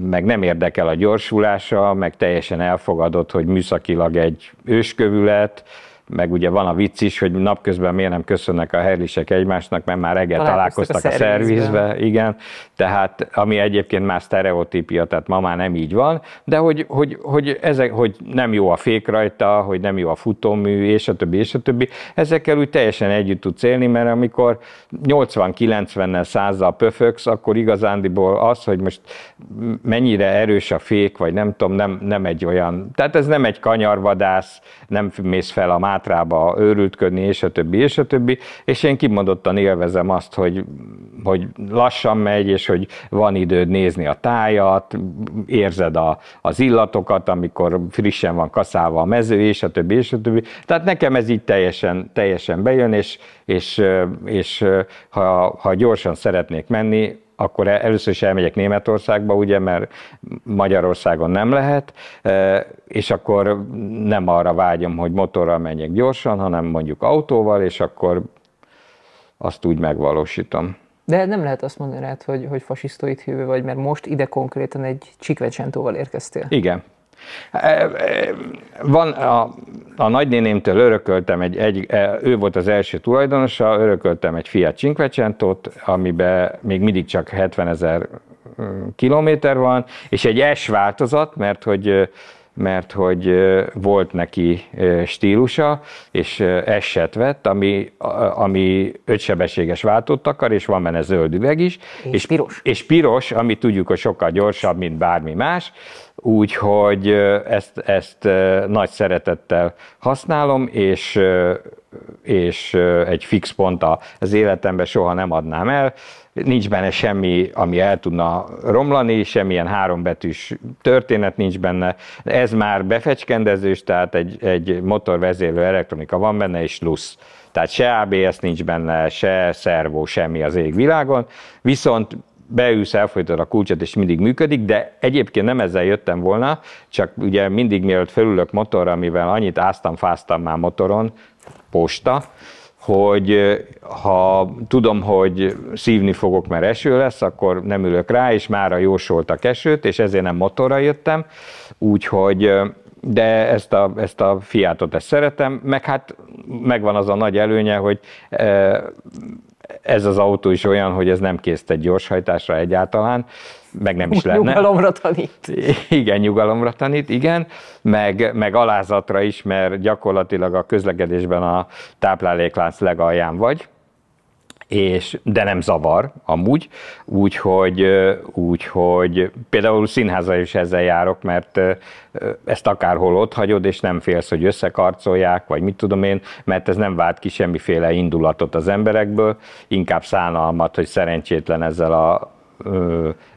meg nem érdekel a gyorsulása, meg teljesen elfogadott, hogy műszakilag egy őskövület, meg ugye van a vicc is, hogy napközben miért nem köszönnek a herlisek egymásnak, mert már reggel találkoztak, találkoztak a, a szervizbe, igen, tehát ami egyébként már sztereotípia, tehát ma már nem így van, de hogy, hogy, hogy, ezek, hogy nem jó a fék rajta, hogy nem jó a futómű, és a többi, és a többi, ezekkel úgy teljesen együtt tudsz élni, mert amikor 80-90-nel százzal pöföksz, akkor igazándiból az, hogy most mennyire erős a fék, vagy nem tudom, nem, nem egy olyan, tehát ez nem egy kanyarvadász, nem mész fel a más hátrába őrültködni, és a többi, és a többi, és én kimondottan élvezem azt, hogy, hogy lassan megy, és hogy van időd nézni a tájat, érzed a, az illatokat, amikor frissen van kaszálva a mező, és a többi, és a többi. Tehát nekem ez így teljesen, teljesen bejön, és, és, és ha, ha gyorsan szeretnék menni, akkor először is elmegyek Németországba, ugye, mert Magyarországon nem lehet, e, és akkor nem arra vágyom, hogy motorral menjek gyorsan, hanem mondjuk autóval, és akkor azt úgy megvalósítom. De nem lehet azt mondani rád, hogy, hogy fasisztoid hívő vagy, mert most ide konkrétan egy Csikvecsentóval érkeztél. Igen, van a, a nagynénémtől örököltem egy, egy, e, ő volt az első tulajdonosa, örököltem egy Fiat Cinquecentot, amiben még mindig csak 70 ezer mm, kilométer van, és egy S változat, mert hogy mert hogy volt neki stílusa, és eset vett, ami, ami ötsebességes váltót akar, és van benne zöld üveg is. És, és piros. És piros, ami tudjuk, hogy sokkal gyorsabb, mint bármi más, úgyhogy ezt, ezt nagy szeretettel használom, és és egy fix pont az életemben soha nem adnám el, nincs benne semmi, ami el tudna romlani, semmilyen hárombetűs történet nincs benne. Ez már befecskendezős, tehát egy, egy motorvezérlő elektronika van benne, és lusz. Tehát se ABS nincs benne, se szervó, semmi az világon. viszont beülsz, elfolytod a kulcsot, és mindig működik, de egyébként nem ezzel jöttem volna, csak ugye mindig mielőtt felülök motorra, mivel annyit áztam, fáztam már motoron, posta, hogy ha tudom, hogy szívni fogok, mert eső lesz, akkor nem ülök rá, és már a jósoltak esőt, és ezért nem motorra jöttem, úgyhogy de ezt a, ezt a fiátot ezt szeretem, meg hát megvan az a nagy előnye, hogy e, ez az autó is olyan, hogy ez nem készít egy gyorshajtásra egyáltalán, meg nem is lenne. Nyugalomra tanít. Igen, nyugalomra tanít, igen, meg, meg alázatra is, mert gyakorlatilag a közlekedésben a tápláléklánc legalján vagy, és, de nem zavar amúgy, úgyhogy, úgyhogy például színháza is ezzel járok, mert ezt akárhol ott hagyod, és nem félsz, hogy összekarcolják, vagy mit tudom én, mert ez nem vált ki semmiféle indulatot az emberekből, inkább szánalmat, hogy szerencsétlen ezzel a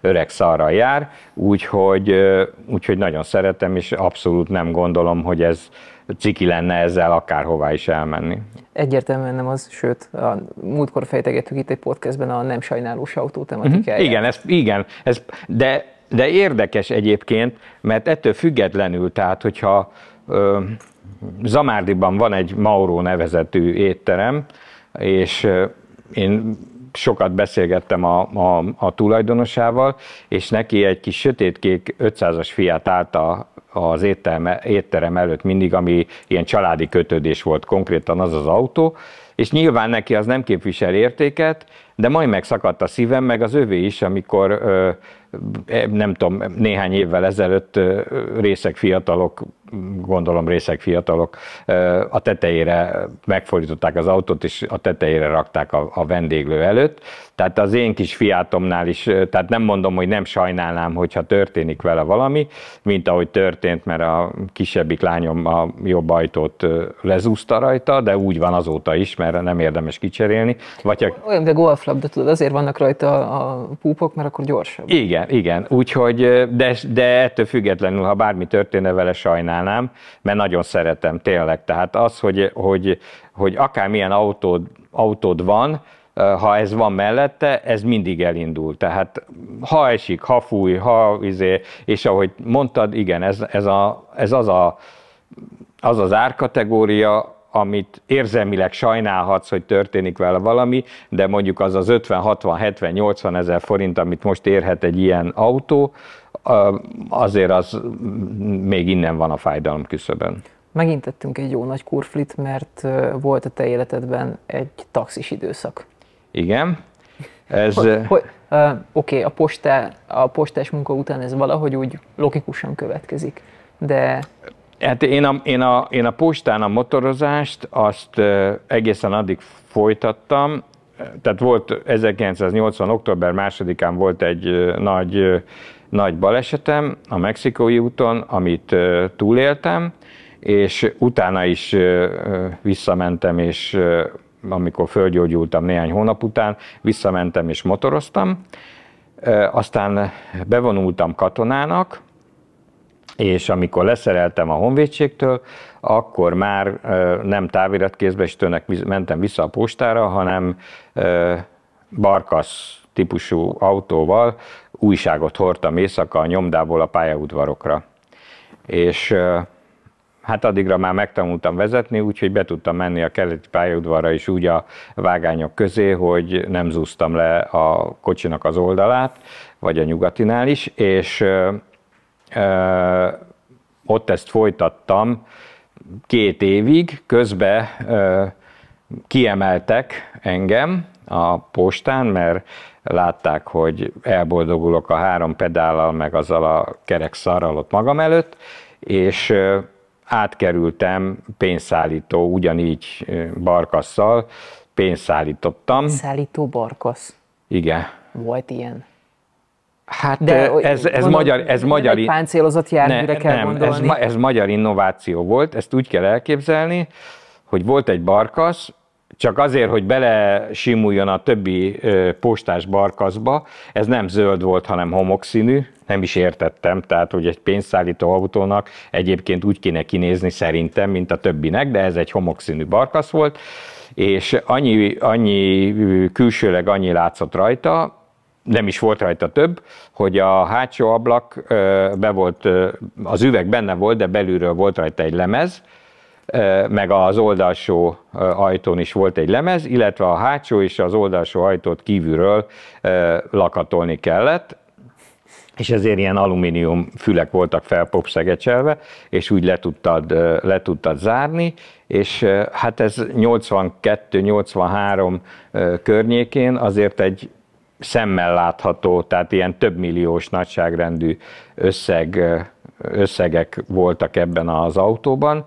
öreg szarra jár, úgyhogy, úgyhogy nagyon szeretem, és abszolút nem gondolom, hogy ez, ciki lenne ezzel akárhová is elmenni. Egyértelműen nem az, sőt, a múltkor fejtegettük itt egy podcastben a nem sajnálós autó tematikáját. Uh-huh. Igen, ez, igen ez, de, de érdekes egyébként, mert ettől függetlenül, tehát hogyha ö, Zamárdiban van egy Mauro nevezetű étterem, és ö, én sokat beszélgettem a, a, a tulajdonosával, és neki egy kis sötétkék 500-as fiát állt a, az étterme, étterem előtt mindig, ami ilyen családi kötődés volt konkrétan az az autó, és nyilván neki az nem képvisel értéket, de majd megszakadt a szívem, meg az övé is, amikor ö, nem tudom, néhány évvel ezelőtt részek fiatalok, gondolom részek fiatalok, a tetejére megfordították az autót, és a tetejére rakták a, a vendéglő előtt. Tehát az én kis fiátomnál is, tehát nem mondom, hogy nem sajnálnám, hogyha történik vele valami, mint ahogy történt, mert a kisebbik lányom a jobb ajtót lezúzta rajta, de úgy van azóta is, mert nem érdemes kicserélni. Vagy a... Olyan, de golflabda, tudod, azért vannak rajta a púpok, mert akkor gyorsabb. Igen, igen, igen. Úgyhogy, de, de ettől függetlenül, ha bármi történne vele, sajnálnám, mert nagyon szeretem, tényleg. Tehát az, hogy, hogy, hogy akármilyen autód, autód van, ha ez van mellette, ez mindig elindul. Tehát ha esik, ha fúj, ha izé, és ahogy mondtad, igen, ez, ez, a, ez az a, az az árkategória, amit érzelmileg sajnálhatsz, hogy történik vele valami, de mondjuk az az 50, 60, 70, 80 ezer forint, amit most érhet egy ilyen autó, azért az még innen van a fájdalom küszöben. Megint tettünk egy jó nagy kurflit, mert volt a te életedben egy taxis időszak. Igen. Ez... Hogy, hogy, uh, Oké, okay, a, posta a postás munka után ez valahogy úgy logikusan következik, de Hát én a, én, a, én a postán a motorozást azt egészen addig folytattam, tehát volt 1980. október másodikán volt egy nagy, nagy balesetem a Mexikói úton, amit túléltem, és utána is visszamentem, és amikor fölgyógyultam néhány hónap után, visszamentem és motoroztam. Aztán bevonultam katonának, és amikor leszereltem a honvédségtől, akkor már nem táviratkézbesítőnek mentem vissza a postára, hanem barkasz típusú autóval újságot hordtam éjszaka a nyomdából a pályaudvarokra. És hát addigra már megtanultam vezetni, úgyhogy be tudtam menni a keleti pályaudvarra is úgy a vágányok közé, hogy nem zúztam le a kocsinak az oldalát, vagy a nyugatinál is, és ott ezt folytattam két évig, közben kiemeltek engem a postán, mert látták, hogy elboldogulok a három pedállal, meg azzal a kerek szarral ott magam előtt, és átkerültem pénzszállító, ugyanígy barkasszal, pénzszállítottam. Pénzszállító barkasz? Igen. Volt ilyen? Hát De, ez, ez, mondom, magyar, ez magyar... Egy páncélozott járműre ne, kell nem, gondolni. Ez, ez magyar innováció volt, ezt úgy kell elképzelni, hogy volt egy barkasz, csak azért, hogy bele simuljon a többi ö, postás barkaszba, ez nem zöld volt, hanem homokszínű, nem is értettem, tehát hogy egy pénzszállító autónak egyébként úgy kéne kinézni szerintem, mint a többinek, de ez egy homokszínű barkasz volt, és annyi, annyi külsőleg annyi látszott rajta, nem is volt rajta több, hogy a hátsó ablak be volt, az üveg benne volt, de belülről volt rajta egy lemez, meg az oldalsó ajtón is volt egy lemez, illetve a hátsó és az oldalsó ajtót kívülről lakatolni kellett, és ezért ilyen alumínium fülek voltak felpopszegecselve, és úgy le tudtad, le tudtad zárni, és hát ez 82-83 környékén azért egy szemmel látható, tehát ilyen több milliós nagyságrendű összeg, összegek voltak ebben az autóban.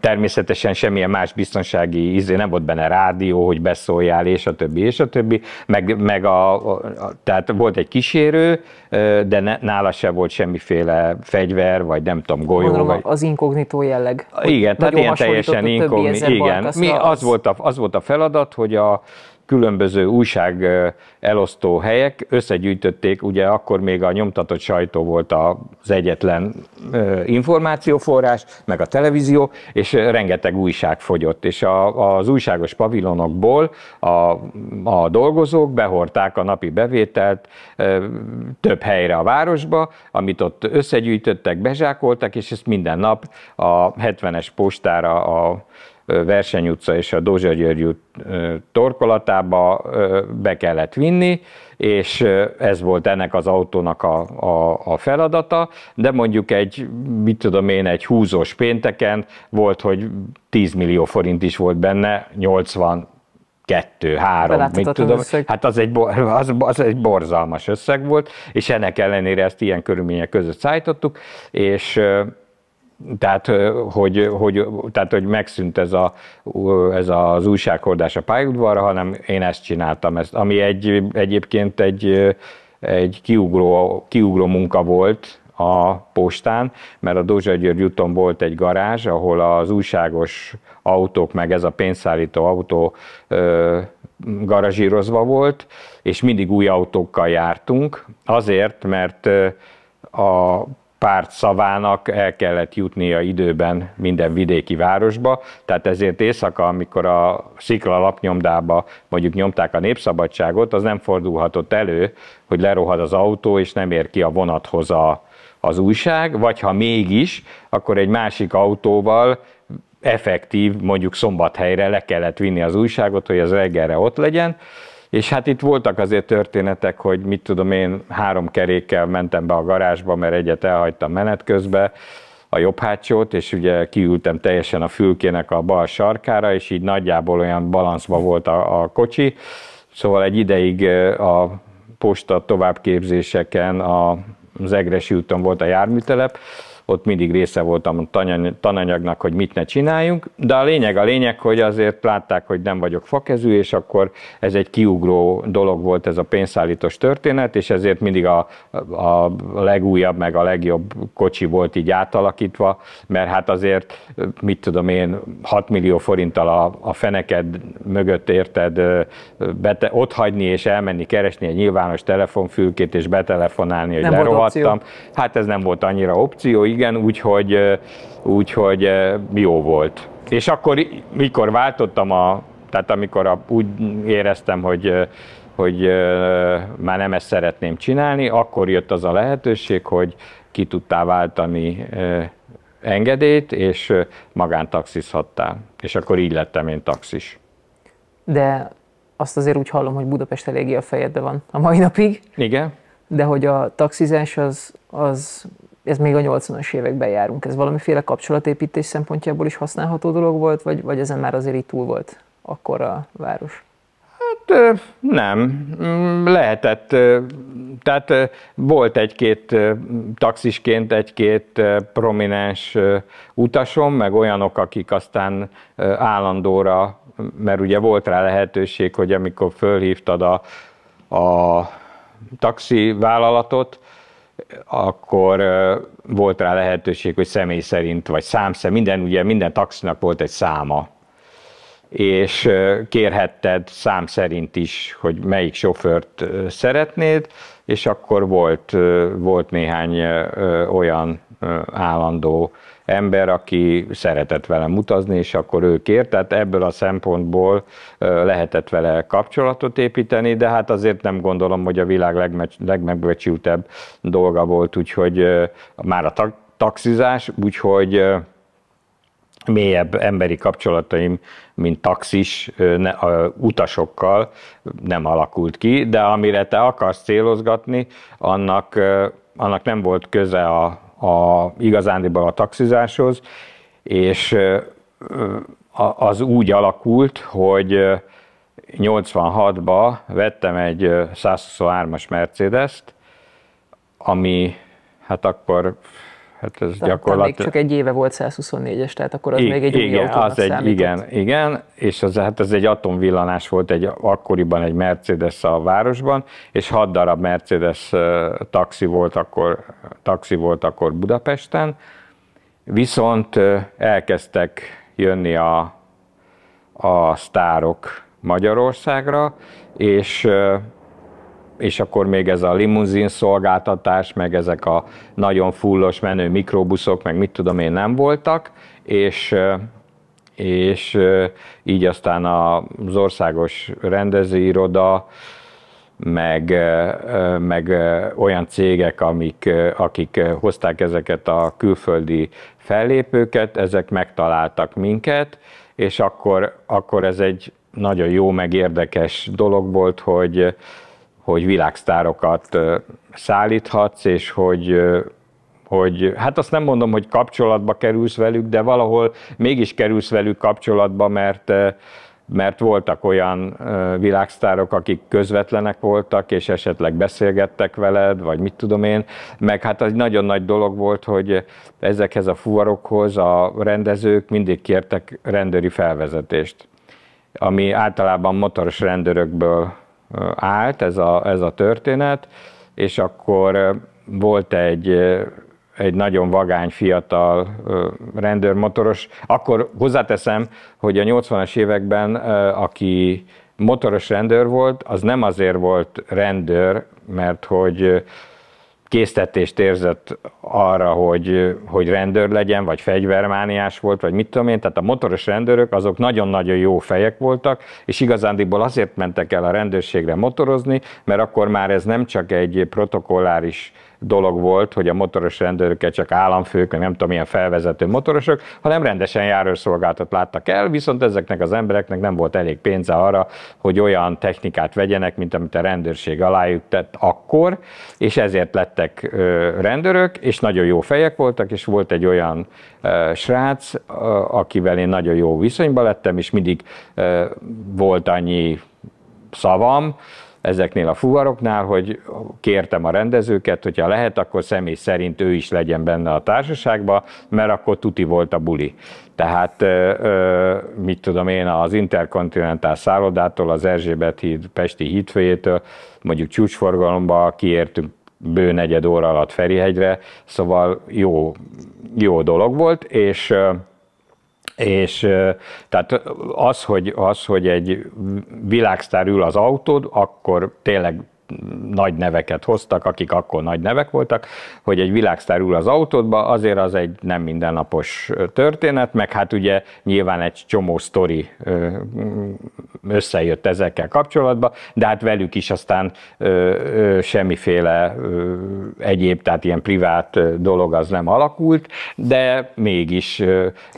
Természetesen semmilyen más biztonsági izé, nem volt benne rádió, hogy beszóljál, és a többi, és a többi. Meg, meg a, a, tehát volt egy kísérő, de ne, nála se volt semmiféle fegyver, vagy nem tudom, golyó. Mondom, vagy... az inkognitó jelleg. Igen, tehát ilyen teljesen inkognitó. Igen, mi az, az, volt a, az volt a feladat, hogy a, különböző újság elosztó helyek összegyűjtötték, ugye akkor még a nyomtatott sajtó volt az egyetlen információforrás, meg a televízió, és rengeteg újság fogyott, és a, az újságos pavilonokból a, a dolgozók behordták a napi bevételt több helyre a városba, amit ott összegyűjtöttek, bezsákoltak, és ezt minden nap a 70-es postára a Verseny utca és a Dózsa György torkolatába be kellett vinni, és ez volt ennek az autónak a, a, a feladata, de mondjuk egy, mit tudom én, egy húzós pénteken volt, hogy 10 millió forint is volt benne, 80 kettő, három, mit tudom. Összeg. Hát az egy, az, az egy borzalmas összeg volt, és ennek ellenére ezt ilyen körülmények között szállítottuk, és tehát hogy, hogy, tehát, hogy megszűnt ez, a, ez az újságkordás a pályaudvarra, hanem én ezt csináltam, ezt, ami egy, egyébként egy, egy kiugró, kiugró munka volt, a postán, mert a Dózsa György úton volt egy garázs, ahol az újságos autók, meg ez a pénzszállító autó ö, garazsírozva volt, és mindig új autókkal jártunk, azért, mert a párt szavának el kellett jutnia időben minden vidéki városba, tehát ezért éjszaka, amikor a szikla lapnyomdába mondjuk nyomták a népszabadságot, az nem fordulhatott elő, hogy lerohad az autó, és nem ér ki a vonathoz a, az újság, vagy ha mégis, akkor egy másik autóval effektív, mondjuk szombathelyre le kellett vinni az újságot, hogy az reggelre ott legyen, és hát itt voltak azért történetek, hogy mit tudom én, három kerékkel mentem be a garázsba, mert egyet elhagytam menet közben, a jobb hátsót, és ugye kiültem teljesen a fülkének a bal sarkára, és így nagyjából olyan balanszba volt a, a kocsi. Szóval egy ideig a posta továbbképzéseken a, az Egresi úton volt a járműtelep, ott mindig része voltam a tananyagnak, hogy mit ne csináljunk, de a lényeg a lényeg, hogy azért látták, hogy nem vagyok fakezű, és akkor ez egy kiugró dolog volt ez a pénzszállítós történet, és ezért mindig a, a legújabb, meg a legjobb kocsi volt így átalakítva, mert hát azért, mit tudom én, 6 millió forinttal a, a feneked mögött érted bete, ott hagyni és elmenni keresni egy nyilvános telefonfülkét és betelefonálni, hogy nem lerohadtam. Hát ez nem volt annyira opció, igen, úgyhogy, úgyhogy jó volt. És akkor, mikor váltottam a, tehát amikor a, úgy éreztem, hogy, hogy már nem ezt szeretném csinálni, akkor jött az a lehetőség, hogy ki tudtál váltani engedélyt, és magántaxizhattál. És akkor így lettem én taxis. De azt azért úgy hallom, hogy Budapest eléggé a fejedben van a mai napig. Igen. De hogy a taxizás az, az ez még a 80-as években járunk. Ez valamiféle kapcsolatépítés szempontjából is használható dolog volt, vagy, vagy ezen már azért túl volt akkor a város? Hát nem, mm, lehetett. Tehát volt egy-két taxisként egy-két prominens utasom, meg olyanok, akik aztán állandóra, mert ugye volt rá lehetőség, hogy amikor fölhívtad a, a taxi vállalatot, akkor volt rá lehetőség, hogy személy szerint, vagy számszem, minden, ugye minden taxinak volt egy száma, és kérhetted szám szerint is, hogy melyik sofőrt szeretnéd, és akkor volt, volt néhány olyan állandó ember, aki szeretett velem utazni, és akkor ő kért, tehát ebből a szempontból lehetett vele kapcsolatot építeni, de hát azért nem gondolom, hogy a világ legme- legmegbecsültebb dolga volt, úgyhogy már a ta- taxizás, úgyhogy mélyebb emberi kapcsolataim, mint taxis ne, a, utasokkal nem alakult ki, de amire te akarsz célozgatni, annak, annak nem volt köze a a, igazándiból a taxizáshoz, és az úgy alakult, hogy 86-ba vettem egy 123-as Mercedes-t, ami hát akkor Hát ez tehát gyakorlatilag... még csak egy éve volt 124-es, tehát akkor az I- még egy igen, új autónak az egy, számított. Igen, igen, és az, hát ez egy atomvillanás volt egy, akkoriban egy Mercedes a városban, és hat darab Mercedes taxi volt akkor, taxi volt akkor Budapesten, viszont elkezdtek jönni a, a sztárok Magyarországra, és és akkor még ez a limuzin szolgáltatás, meg ezek a nagyon fullos menő mikrobuszok, meg mit tudom én nem voltak, és és így aztán az országos rendezőiroda, meg, meg olyan cégek, amik, akik hozták ezeket a külföldi fellépőket, ezek megtaláltak minket, és akkor, akkor ez egy nagyon jó, meg érdekes dolog volt, hogy hogy világsztárokat szállíthatsz, és hogy hogy hát azt nem mondom, hogy kapcsolatba kerülsz velük, de valahol mégis kerülsz velük kapcsolatba, mert mert voltak olyan világsztárok, akik közvetlenek voltak, és esetleg beszélgettek veled, vagy mit tudom én, meg hát az nagyon nagy dolog volt, hogy ezekhez a fuvarokhoz a rendezők mindig kértek rendőri felvezetést, ami általában motoros rendőrökből állt ez a, ez a történet, és akkor volt egy, egy nagyon vagány fiatal rendőrmotoros. Akkor hozzáteszem, hogy a 80-as években, aki motoros rendőr volt, az nem azért volt rendőr, mert hogy késztetést érzett arra, hogy, hogy rendőr legyen, vagy fegyvermániás volt, vagy mit tudom én, tehát a motoros rendőrök azok nagyon-nagyon jó fejek voltak, és igazándiból azért mentek el a rendőrségre motorozni, mert akkor már ez nem csak egy protokolláris dolog volt, hogy a motoros rendőröket csak államfők, nem tudom, milyen felvezető motorosok, hanem rendesen járőrszolgáltat láttak el, viszont ezeknek az embereknek nem volt elég pénze arra, hogy olyan technikát vegyenek, mint amit a rendőrség alájuk tett akkor, és ezért lettek rendőrök, és nagyon jó fejek voltak, és volt egy olyan srác, akivel én nagyon jó viszonyban lettem, és mindig volt annyi szavam, ezeknél a fuvaroknál, hogy kértem a rendezőket, hogyha lehet, akkor személy szerint ő is legyen benne a társaságba, mert akkor tuti volt a buli. Tehát, mit tudom én, az Interkontinentál szállodától, az Erzsébet híd, Pesti hídfőjétől, mondjuk csúcsforgalomba kiértünk bő negyed óra alatt Ferihegyre, szóval jó, jó dolog volt, és és tehát az hogy, az, hogy egy világsztár ül az autód, akkor tényleg nagy neveket hoztak, akik akkor nagy nevek voltak, hogy egy világsztár ül az autódba, azért az egy nem mindennapos történet, meg hát ugye nyilván egy csomó sztori mm, összejött ezekkel kapcsolatban, de hát velük is aztán semmiféle egyéb, tehát ilyen privát dolog az nem alakult, de mégis,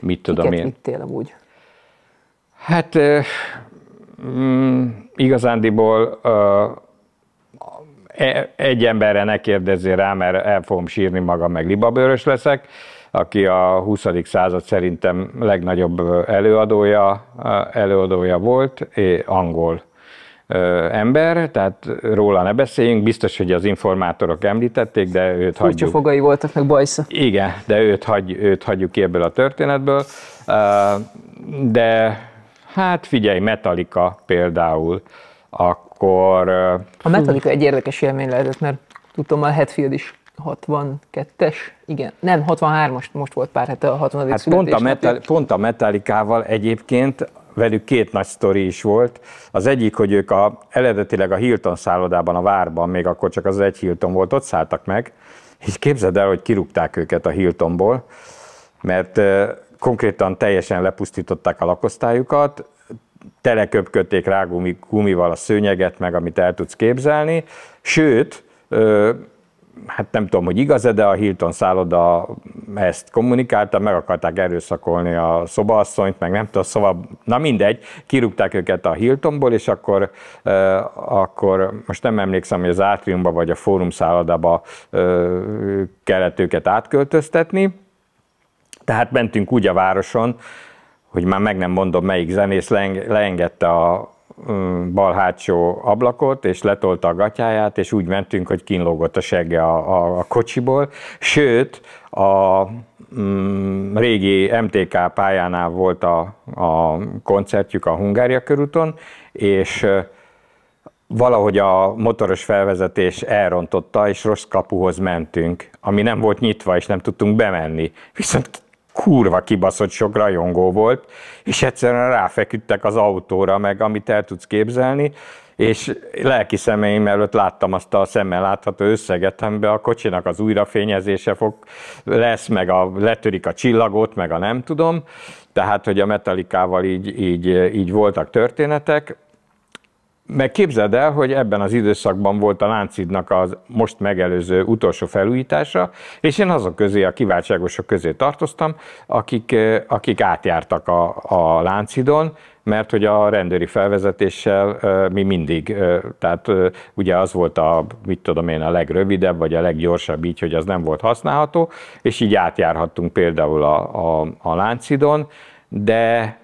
mit tudom Kiket én. vittél amúgy? Hát mm, igazándiból E, egy emberre ne kérdezzél rá, mert el fogom sírni magam, meg libabőrös leszek, aki a 20. század szerintem legnagyobb előadója, előadója volt, angol ember, tehát róla ne beszéljünk, biztos, hogy az informátorok említették, de őt Furcsa hagyjuk. fogai voltak meg bajsza. Igen, de őt, hagy, őt hagyjuk ki ebből a történetből. De hát figyelj, Metallica például, a akkor... A hm. Metallica egy érdekes élmény lehetett, mert tudtam, a Hetfield is 62-es, igen, nem, 63-as, most volt pár hete a 60. Hát pont a, metal, pont a Metallica-val egyébként velük két nagy sztori is volt. Az egyik, hogy ők a, eredetileg a Hilton szállodában, a várban, még akkor csak az egy Hilton volt, ott szálltak meg, és képzeld el, hogy kirúgták őket a Hiltonból, mert konkrétan teljesen lepusztították a lakosztályukat, teleköpködték rá gumival a szőnyeget, meg amit el tudsz képzelni, sőt, ö, hát nem tudom, hogy igaz-e, de a Hilton szálloda ezt kommunikálta, meg akarták erőszakolni a szobaasszonyt, meg nem tudom, szóval, na mindegy, kirúgták őket a Hiltonból, és akkor, akkor most nem emlékszem, hogy az átriumba vagy a fórum szállodába kellett őket átköltöztetni, tehát mentünk úgy a városon, hogy már meg nem mondom, melyik zenész leengedte a mm, bal hátsó ablakot, és letolta a gatyáját, és úgy mentünk, hogy kínlógott a segge a, a, a kocsiból. Sőt, a mm, régi MTK pályánál volt a, a koncertjük a Hungária körúton, és valahogy a motoros felvezetés elrontotta, és rossz kapuhoz mentünk, ami nem volt nyitva, és nem tudtunk bemenni. Viszont kurva kibaszott sok rajongó volt, és egyszerűen ráfeküdtek az autóra, meg amit el tudsz képzelni, és lelki szemeim előtt láttam azt a szemmel látható összeget, amiben a kocsinak az újrafényezése fog, lesz, meg a, letörik a csillagot, meg a nem tudom, tehát hogy a metalikával így, így, így voltak történetek, meg képzeld el, hogy ebben az időszakban volt a Láncidnak az most megelőző utolsó felújítása, és én azok közé, a kiváltságosok közé tartoztam, akik, akik átjártak a, a Láncidon, mert hogy a rendőri felvezetéssel mi mindig, tehát ugye az volt a, mit tudom én, a legrövidebb, vagy a leggyorsabb így, hogy az nem volt használható, és így átjárhattunk például a, a, a Láncidon, de,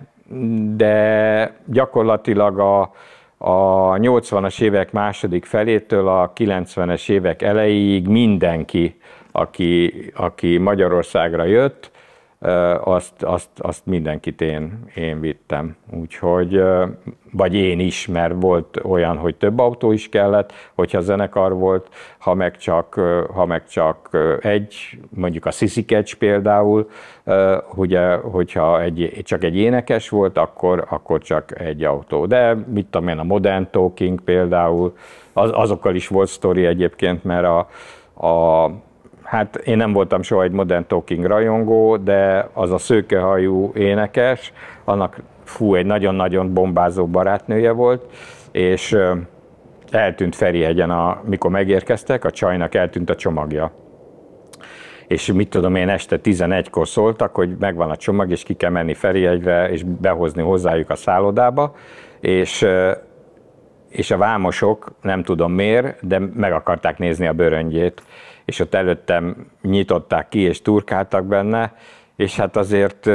de gyakorlatilag a, a 80-as évek második felétől a 90-es évek elejéig mindenki, aki, aki Magyarországra jött, azt, azt, azt mindenkit én, én vittem. Úgyhogy, vagy én is, mert volt olyan, hogy több autó is kellett, hogyha zenekar volt, ha meg csak, ha meg csak egy, mondjuk a Sissi Catch például, ugye, hogyha egy, csak egy énekes volt, akkor, akkor csak egy autó. De mit tudom én, a Modern Talking például, az, azokkal is volt sztori egyébként, mert a, a Hát én nem voltam soha egy modern talking rajongó, de az a szőkehajú énekes, annak fú, egy nagyon-nagyon bombázó barátnője volt, és eltűnt egyen a, mikor megérkeztek, a csajnak eltűnt a csomagja. És mit tudom én, este 11-kor szóltak, hogy megvan a csomag, és ki kell menni egyre, és behozni hozzájuk a szállodába, és és a vámosok, nem tudom miért, de meg akarták nézni a bőröngyét és ott előttem nyitották ki, és turkáltak benne, és hát azért,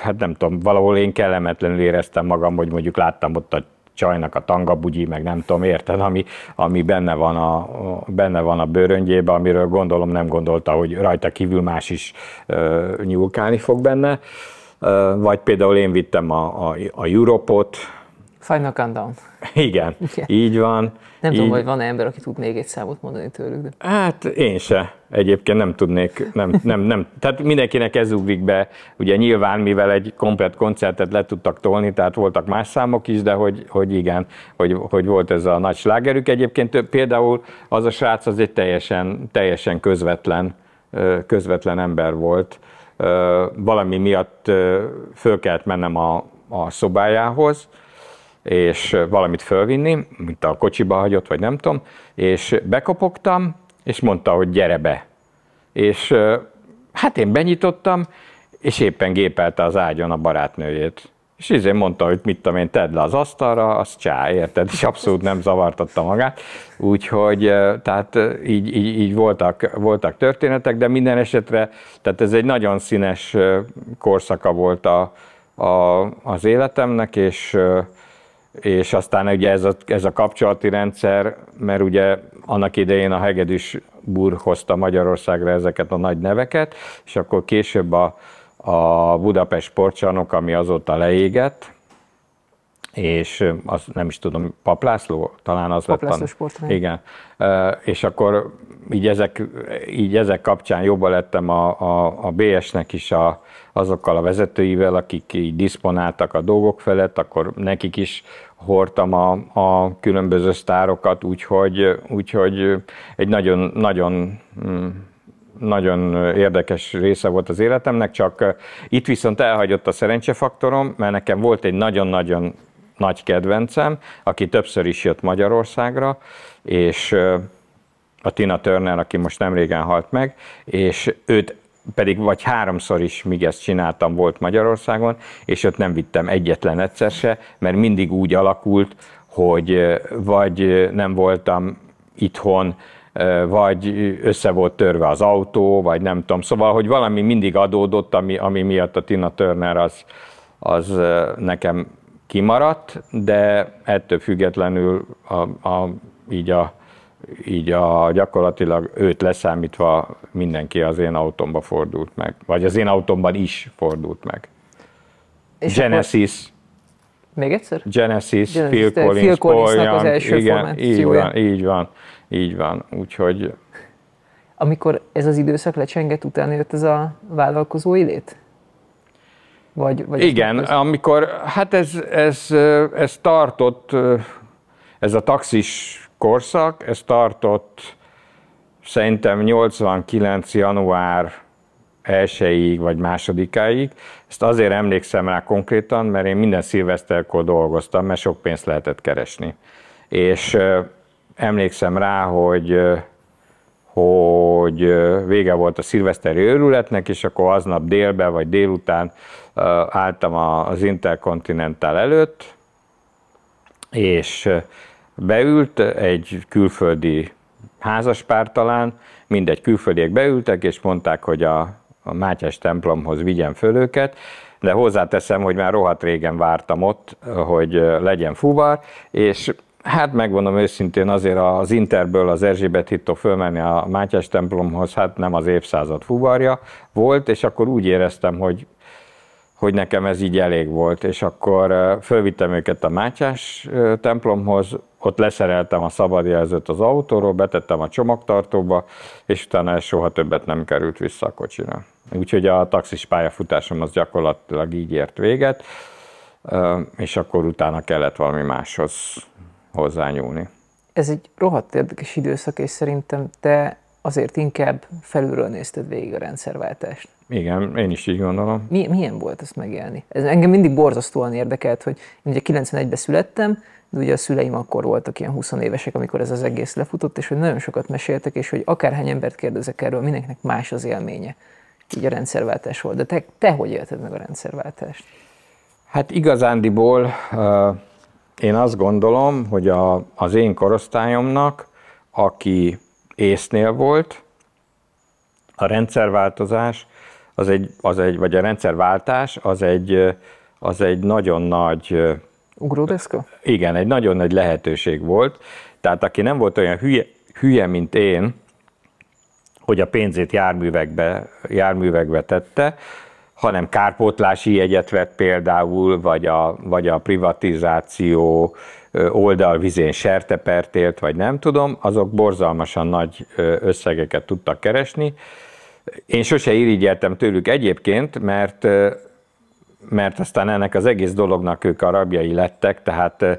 hát nem tudom, valahol én kellemetlenül éreztem magam, hogy mondjuk láttam ott a csajnak a tangabugyi, meg nem tudom, érted, ami, ami benne, van a, benne van a bőröngyébe, amiről gondolom nem gondolta, hogy rajta kívül más is ö, nyúlkálni fog benne. Ö, vagy például én vittem a, a, a Europot, Final Countdown. Igen, Igen, így van. Nem így... tudom, hogy van-e ember, aki tud még egy számot mondani tőlük. De... Hát én se. Egyébként nem tudnék, nem, nem, nem. Tehát mindenkinek ez ugrik be. Ugye nyilván, mivel egy komplet koncertet le tudtak tolni, tehát voltak más számok is, de hogy, hogy igen, hogy, hogy volt ez a nagy slágerük. Egyébként például az a srác az egy teljesen, teljesen közvetlen, közvetlen ember volt. Valami miatt föl kellett mennem a, a szobájához, és valamit fölvinni, mint a kocsiba hagyott, vagy nem tudom, és bekopogtam, és mondta, hogy gyere be. És hát én benyitottam, és éppen gépelte az ágyon a barátnőjét. És én izé mondta, hogy mit tudom én, tedd le az asztalra, az csá, érted? És abszolút nem zavartatta magát. Úgyhogy tehát így, így, így voltak, voltak történetek, de minden esetre, tehát ez egy nagyon színes korszaka volt a, a, az életemnek, és és aztán ugye ez a, ez a kapcsolati rendszer, mert ugye annak idején a hegedűs Búr hozta Magyarországra ezeket a nagy neveket, és akkor később a, a Budapest sportcsarnok, ami azóta leégett, és azt nem is tudom, Paplászló talán az Paplászló lett. Paplászló sportrány. Igen. És akkor így ezek, így ezek kapcsán jobban lettem a, a, a BS-nek is a, azokkal a vezetőivel, akik így diszponáltak a dolgok felett, akkor nekik is hordtam a, a különböző sztárokat, úgyhogy, úgyhogy egy nagyon, nagyon mm, nagyon érdekes része volt az életemnek, csak itt viszont elhagyott a szerencsefaktorom, mert nekem volt egy nagyon-nagyon nagy kedvencem, aki többször is jött Magyarországra, és a Tina Turner, aki most nem régen halt meg, és őt pedig vagy háromszor is, míg ezt csináltam, volt Magyarországon, és ott nem vittem egyetlen egyszer se, mert mindig úgy alakult, hogy vagy nem voltam itthon, vagy össze volt törve az autó, vagy nem tudom. Szóval, hogy valami mindig adódott, ami, ami miatt a Tina Turner az, az nekem kimaradt, de ettől függetlenül a, a, így a így a, gyakorlatilag őt leszámítva mindenki az én autómba fordult meg, vagy az én autómban is fordult meg. És Genesis. Akkor... Még egyszer? Genesis, Genesis Phil Collins, Phil Collins az első igen, így van, így van, így van, úgyhogy... Amikor ez az időszak lecsengett, utána jött ez a vállalkozói lét? Vagy, vagy igen, ez amikor, hát ez, ez, ez tartott, ez a taxis korszak, ez tartott szerintem 89. január 1 vagy másodikáig. Ezt azért emlékszem rá konkrétan, mert én minden szilveszterkor dolgoztam, mert sok pénzt lehetett keresni. És emlékszem rá, hogy hogy vége volt a szilveszteri őrületnek, és akkor aznap délbe vagy délután álltam az Intercontinental előtt, és beült, egy külföldi házaspár talán, mindegy külföldiek beültek, és mondták, hogy a, a Mátyás templomhoz vigyen föl őket, de hozzáteszem, hogy már rohadt régen vártam ott, hogy legyen fuvar, és Hát megmondom őszintén, azért az Interből az Erzsébet hittó fölmenni a Mátyás templomhoz, hát nem az évszázad fuvarja volt, és akkor úgy éreztem, hogy, hogy nekem ez így elég volt, és akkor fölvittem őket a Mátyás templomhoz, ott leszereltem a szabadjelzőt az autóról, betettem a csomagtartóba, és utána ez soha többet nem került vissza a kocsira. Úgyhogy a taxis pályafutásom az gyakorlatilag így ért véget, és akkor utána kellett valami máshoz hozzányúlni. Ez egy rohadt érdekes időszak, és szerintem te azért inkább felülről nézted végig a rendszerváltást. Igen, én is így gondolom. Mi, milyen volt ezt megélni? Ez engem mindig borzasztóan érdekelt, hogy én ugye 91-ben születtem, de ugye a szüleim akkor voltak ilyen 20 évesek, amikor ez az egész lefutott, és hogy nagyon sokat meséltek, és hogy akárhány embert kérdezek erről, mindenkinek más az élménye. Így a rendszerváltás volt. De te, te hogy élted meg a rendszerváltást? Hát igazándiból uh, én azt gondolom, hogy a, az én korosztályomnak, aki észnél volt, a rendszerváltozás, az egy, az egy, vagy a rendszerváltás az egy, az egy nagyon nagy Ugródeszka? Igen, egy nagyon nagy lehetőség volt. Tehát aki nem volt olyan hülye, hülye mint én, hogy a pénzét járművekbe, járművekbe tette, hanem kárpótlási jegyet vett például, vagy a, vagy a privatizáció oldalvizén sertepertélt, vagy nem tudom, azok borzalmasan nagy összegeket tudtak keresni. Én sose irigyeltem tőlük egyébként, mert mert aztán ennek az egész dolognak ők a rabjai lettek, tehát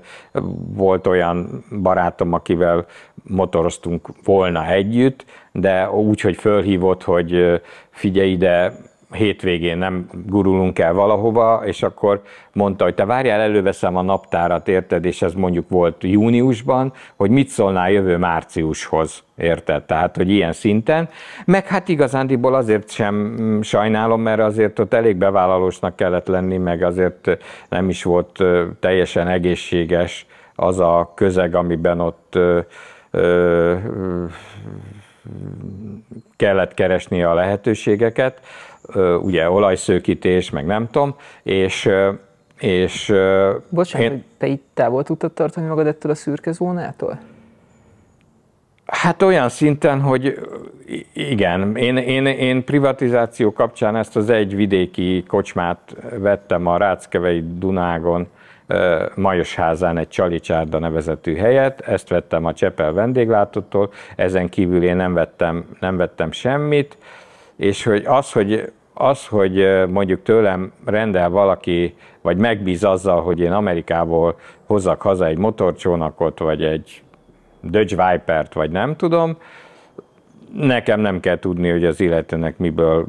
volt olyan barátom, akivel motoroztunk volna együtt, de úgy, hogy fölhívott, hogy figyelj ide, hétvégén nem gurulunk el valahova, és akkor mondta, hogy te várjál, előveszem a naptárat, érted, és ez mondjuk volt júniusban, hogy mit szólnál jövő márciushoz, érted, tehát, hogy ilyen szinten. Meg hát igazándiból azért sem sajnálom, mert azért ott elég bevállalósnak kellett lenni, meg azért nem is volt teljesen egészséges az a közeg, amiben ott ö, ö, kellett keresni a lehetőségeket ugye olajszőkítés, meg nem tudom, és és... Bocsánat, én... hogy te itt távol tudtad tartani magad ettől a szürke zónától? Hát olyan szinten, hogy igen, én, én, én privatizáció kapcsán ezt az egy vidéki kocsmát vettem a Ráckevei Dunágon, Majosházán egy Csalicsárda nevezetű helyet, ezt vettem a Csepel vendéglátótól, ezen kívül én nem vettem, nem vettem semmit, és hogy az, hogy az, hogy mondjuk tőlem rendel valaki, vagy megbíz azzal, hogy én Amerikából hozzak haza egy motorcsónakot, vagy egy Dodge Viper-t, vagy nem tudom, nekem nem kell tudni, hogy az illetőnek miből,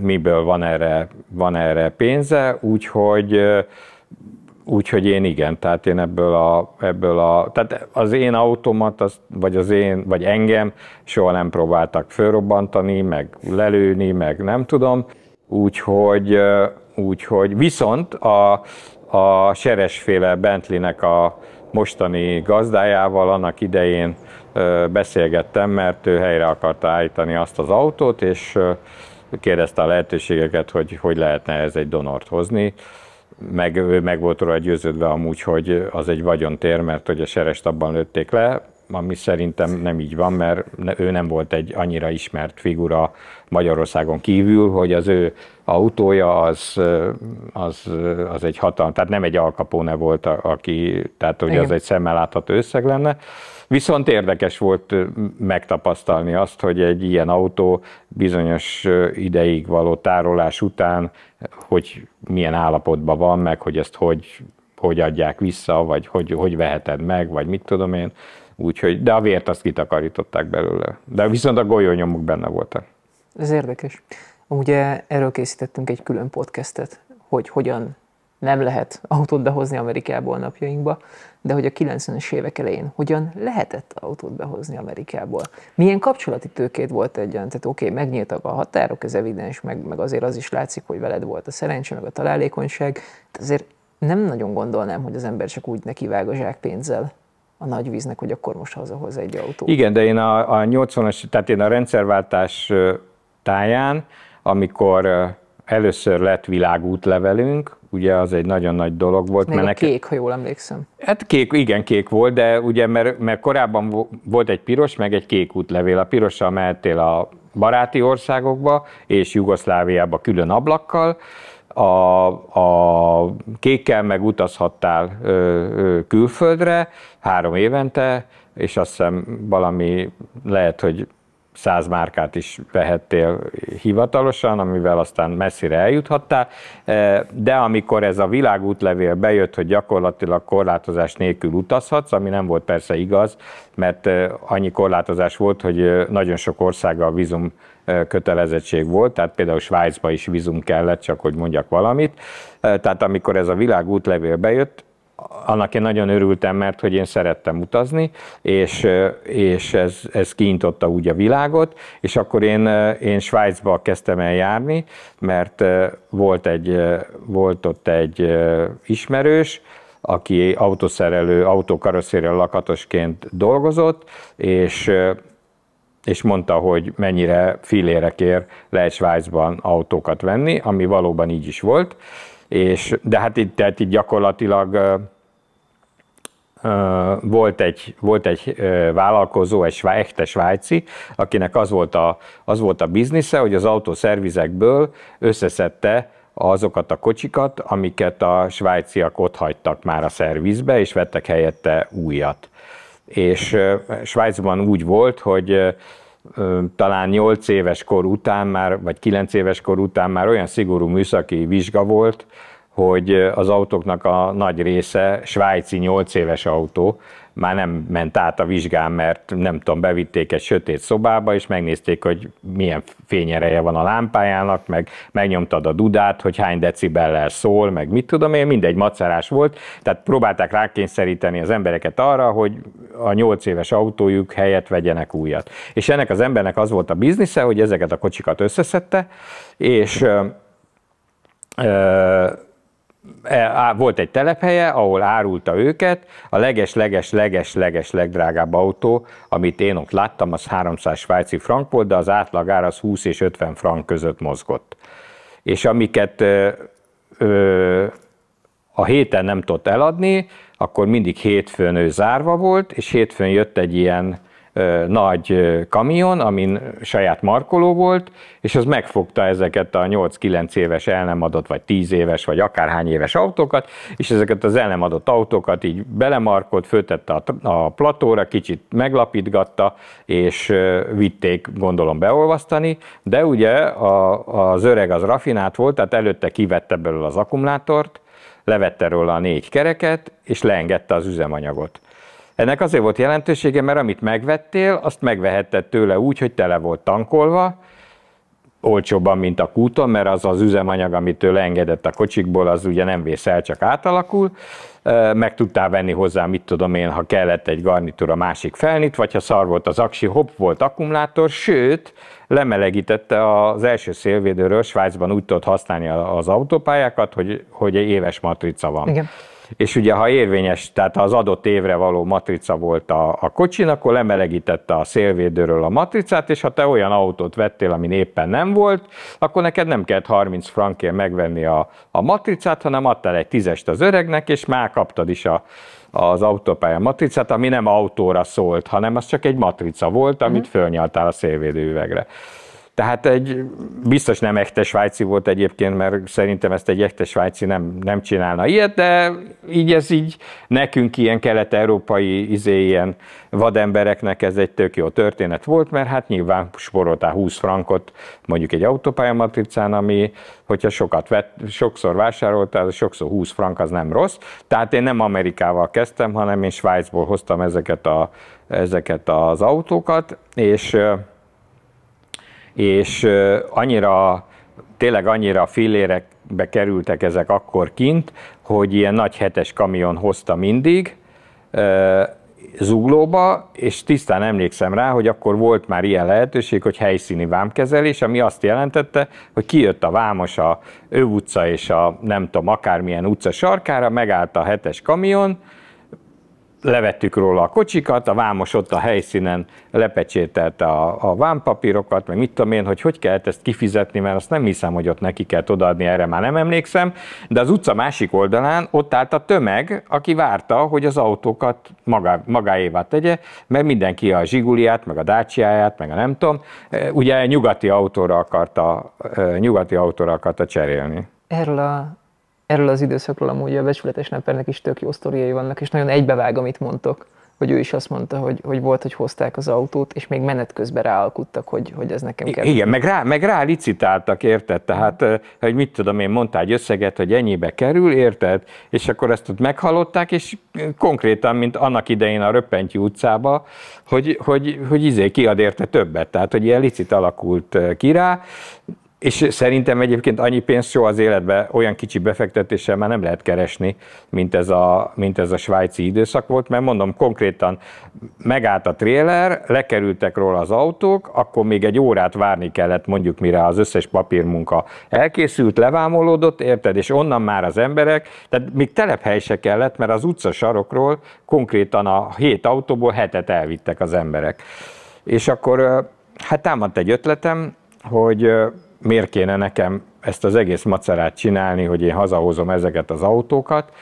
miből van, erre, van erre pénze, úgyhogy Úgyhogy én igen, tehát én ebből a, ebből a, tehát az én automat, az, vagy az én, vagy engem soha nem próbáltak fölrobbantani, meg lelőni, meg nem tudom. Úgyhogy, úgyhogy viszont a, a seresféle Bentleynek a mostani gazdájával annak idején beszélgettem, mert ő helyre akarta állítani azt az autót, és kérdezte a lehetőségeket, hogy hogy lehetne ez egy donort hozni meg, meg volt róla győződve amúgy, hogy az egy vagyontér, mert hogy a serest abban lőtték le, ami szerintem nem így van, mert ő nem volt egy annyira ismert figura Magyarországon kívül, hogy az ő autója az, az, az egy hatalmas, tehát nem egy alkapóne volt, aki, tehát hogy Igen. az egy szemmel látható összeg lenne, Viszont érdekes volt megtapasztalni azt, hogy egy ilyen autó bizonyos ideig való tárolás után, hogy milyen állapotban van, meg hogy ezt hogy, hogy adják vissza, vagy hogy, hogy veheted meg, vagy mit tudom én. Úgyhogy, de a vért azt kitakarították belőle. De viszont a golyónyomok benne voltak. Ez érdekes. Ugye eh, erről készítettünk egy külön podcastet, hogy hogyan nem lehet autót behozni Amerikából napjainkba, de hogy a 90-es évek elején hogyan lehetett autót behozni Amerikából. Milyen kapcsolati tőkét volt egy olyan, tehát oké, okay, megnyíltak a határok, ez evidens, meg, meg azért az is látszik, hogy veled volt a szerencse, meg a találékonyság, de azért nem nagyon gondolnám, hogy az ember csak úgy nekivág a zsákpénzzel a nagy víznek, hogy akkor most hazahoz egy autó. Igen, de én a, a 80-as, tehát én a rendszerváltás táján, amikor először lett világútlevelünk, ugye az egy nagyon nagy dolog volt. Még mert a nekem... kék, ha jól emlékszem. Hát kék, igen, kék volt, de ugye mert, mert korábban volt egy piros, meg egy kék útlevél. A pirossal mehettél a baráti országokba, és Jugoszláviába külön ablakkal, a, a kékkel meg utazhattál ö, ö, külföldre három évente, és azt hiszem valami lehet, hogy száz márkát is vehettél hivatalosan, amivel aztán messzire eljuthattál, e, de amikor ez a világútlevél bejött, hogy gyakorlatilag korlátozás nélkül utazhatsz, ami nem volt persze igaz, mert e, annyi korlátozás volt, hogy e, nagyon sok országgal vízum kötelezettség volt, tehát például Svájcba is vízum kellett, csak hogy mondjak valamit. Tehát amikor ez a világútlevél bejött, annak én nagyon örültem, mert hogy én szerettem utazni, és, és ez, ez kiintotta úgy a világot, és akkor én, én Svájcba kezdtem el járni, mert volt, egy, volt ott egy ismerős, aki autószerelő, autókaroszérő lakatosként dolgozott, és és mondta, hogy mennyire filére kér lehet Svájcban autókat venni, ami valóban így is volt, és, de hát itt, tehát itt gyakorlatilag volt egy, volt egy vállalkozó, egy svá, echte svájci, akinek az volt, a, az volt a biznisze, hogy az autószervizekből összeszedte azokat a kocsikat, amiket a svájciak ott hagytak már a szervizbe, és vettek helyette újat. És Svájcban úgy volt, hogy talán 8 éves kor után már, vagy 9 éves kor után már olyan szigorú műszaki vizsga volt, hogy az autóknak a nagy része svájci 8 éves autó, már nem ment át a vizsgán, mert nem tudom, bevitték egy sötét szobába, és megnézték, hogy milyen fényereje van a lámpájának, meg megnyomtad a dudát, hogy hány decibellel szól, meg mit tudom én, mindegy macerás volt. Tehát próbálták rákényszeríteni az embereket arra, hogy a nyolc éves autójuk helyett vegyenek újat. És ennek az embernek az volt a biznisze, hogy ezeket a kocsikat összeszedte, és ö, ö, E, volt egy telephelye, ahol árulta őket, a leges-leges-leges-leges legdrágább autó, amit én ott láttam, az 300 svájci frank volt, de az átlagár az 20 és 50 frank között mozgott. És amiket ö, ö, a héten nem tudott eladni, akkor mindig hétfőn ő zárva volt, és hétfőn jött egy ilyen nagy kamion, amin saját markoló volt, és az megfogta ezeket a 8-9 éves el nem adott, vagy 10 éves, vagy akárhány éves autókat, és ezeket az el nem adott autókat így belemarkolt, föltette a, a platóra, kicsit meglapítgatta, és vitték, gondolom, beolvasztani, de ugye a, az öreg az rafinát volt, tehát előtte kivette belőle az akkumulátort, levette róla a négy kereket, és leengedte az üzemanyagot. Ennek azért volt jelentősége, mert amit megvettél, azt megvehetted tőle úgy, hogy tele volt tankolva, olcsóbban, mint a kúton, mert az az üzemanyag, amit ő leengedett a kocsikból, az ugye nem el, csak átalakul. Meg tudtál venni hozzá, mit tudom én, ha kellett egy garnitúra másik felnit, vagy ha szar volt az aksi, hopp volt akkumulátor, sőt, lemelegítette az első szélvédőről, Svájcban úgy tudott használni az autópályákat, hogy, hogy éves matrica van. Igen és ugye ha érvényes, tehát az adott évre való matrica volt a, a kocsin, akkor lemelegítette a szélvédőről a matricát, és ha te olyan autót vettél, ami éppen nem volt, akkor neked nem kellett 30 frankért megvenni a, a matricát, hanem adtál egy tízest az öregnek, és már kaptad is a, az autópálya matricát, ami nem autóra szólt, hanem az csak egy matrica volt, amit mhm. fölnyaltál a szélvédőüvegre. üvegre. Tehát egy biztos nem echte svájci volt egyébként, mert szerintem ezt egy echte svájci nem, nem csinálna ilyet, de így ez így nekünk ilyen kelet-európai izé, ilyen vadembereknek ez egy tök jó történet volt, mert hát nyilván sporoltál 20 frankot mondjuk egy autópályamatricán, ami hogyha sokat vett, sokszor vásároltál, sokszor 20 frank az nem rossz. Tehát én nem Amerikával kezdtem, hanem én Svájcból hoztam ezeket, a, ezeket az autókat, és és annyira, tényleg annyira fillérekbe kerültek ezek akkor kint, hogy ilyen nagy hetes kamion hozta mindig, zuglóba, és tisztán emlékszem rá, hogy akkor volt már ilyen lehetőség, hogy helyszíni vámkezelés, ami azt jelentette, hogy kijött a vámos a ő utca és a nem tudom, akármilyen utca sarkára, megállt a hetes kamion, levettük róla a kocsikat, a vámos ott a helyszínen lepecsételte a, a vámpapírokat, meg mit tudom én, hogy hogy kellett ezt kifizetni, mert azt nem hiszem, hogy ott neki kell odaadni, erre már nem emlékszem, de az utca másik oldalán ott állt a tömeg, aki várta, hogy az autókat magá, magáévá tegye, mert mindenki a zsiguliát, meg a dácsiáját, meg a nem tudom, e, ugye nyugati autóra akarta, e, nyugati autóra akarta cserélni. Erről a erről az időszakról amúgy a becsületes nepernek is tök jó sztoriai vannak, és nagyon egybevág, amit mondtok, hogy ő is azt mondta, hogy, hogy volt, hogy hozták az autót, és még menet közben ráalkuttak, hogy, hogy ez nekem kell. Igen, meg rá, meg rá licitáltak, érted? Tehát, hogy mit tudom én, mondtál egy összeget, hogy ennyibe kerül, érted? És akkor ezt ott meghallották, és konkrétan, mint annak idején a Röppentyi utcába, hogy, hogy, hogy izé kiad érte többet, tehát, hogy ilyen licit alakult ki rá, és szerintem egyébként annyi pénzt jó az életbe olyan kicsi befektetéssel már nem lehet keresni, mint ez a, mint ez a svájci időszak volt, mert mondom, konkrétan megállt a tréler, lekerültek róla az autók, akkor még egy órát várni kellett mondjuk, mire az összes papírmunka elkészült, levámolódott, érted, és onnan már az emberek, tehát még telephely se kellett, mert az utca sarokról konkrétan a hét autóból hetet elvittek az emberek. És akkor hát támadt egy ötletem, hogy miért kéne nekem ezt az egész macerát csinálni, hogy én hazahozom ezeket az autókat,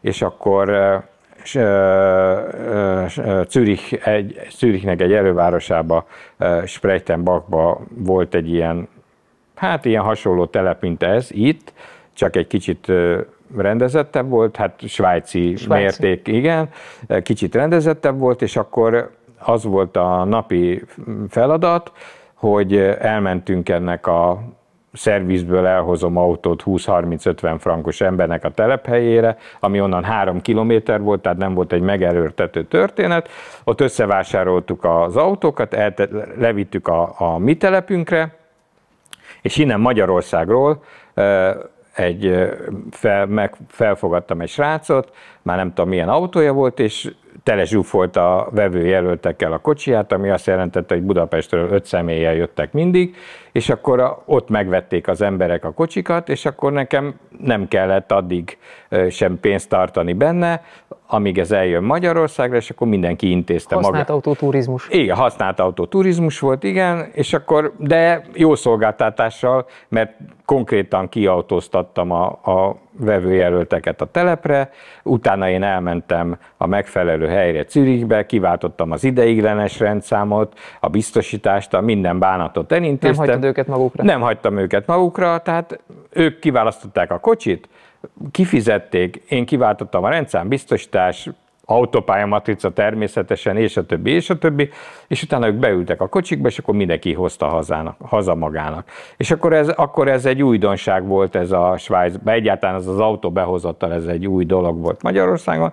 és akkor Zürich egy, Zürichnek egy elővárosába, Spreitenbachba volt egy ilyen, hát ilyen hasonló telep, mint ez itt, csak egy kicsit rendezettebb volt, hát svájci, svájci mérték, igen, kicsit rendezettebb volt, és akkor az volt a napi feladat, hogy eh, elmentünk ennek a szervizből elhozom autót 20-30-50 frankos embernek a telephelyére, ami onnan három kilométer volt, tehát nem volt egy megerőltető történet. Ott összevásároltuk az autókat, elte, levittük a, a mi telepünkre, és innen Magyarországról eh, egy eh, fel, meg, felfogadtam egy srácot, már nem tudom milyen autója volt, és tele zsúfolt a jelöltekkel a kocsiját, ami azt jelentette, hogy Budapestről öt személlyel jöttek mindig, és akkor ott megvették az emberek a kocsikat, és akkor nekem nem kellett addig sem pénzt tartani benne, amíg ez eljön Magyarországra, és akkor mindenki intézte magát. Használt maga. autoturizmus. Igen, használt autoturizmus volt, igen, és akkor, de jó szolgáltatással, mert konkrétan kiautóztattam a, a vevőjelölteket a telepre, utána én elmentem a megfelelő helyre Zürichbe, kiváltottam az ideiglenes rendszámot, a biztosítást, a minden bánatot elintéztem. Nem hagytad őket magukra? Nem hagytam őket magukra, tehát ők kiválasztották a kocsit, kifizették, én kiváltottam a rendszám biztosítás, autópályamatrica természetesen, és a többi, és a többi, és utána ők beültek a kocsikba, és akkor mindenki hozta hazának, haza magának. És akkor ez, akkor ez egy újdonság volt ez a Svájcban, egyáltalán az az autó behozattal ez egy új dolog volt Magyarországon,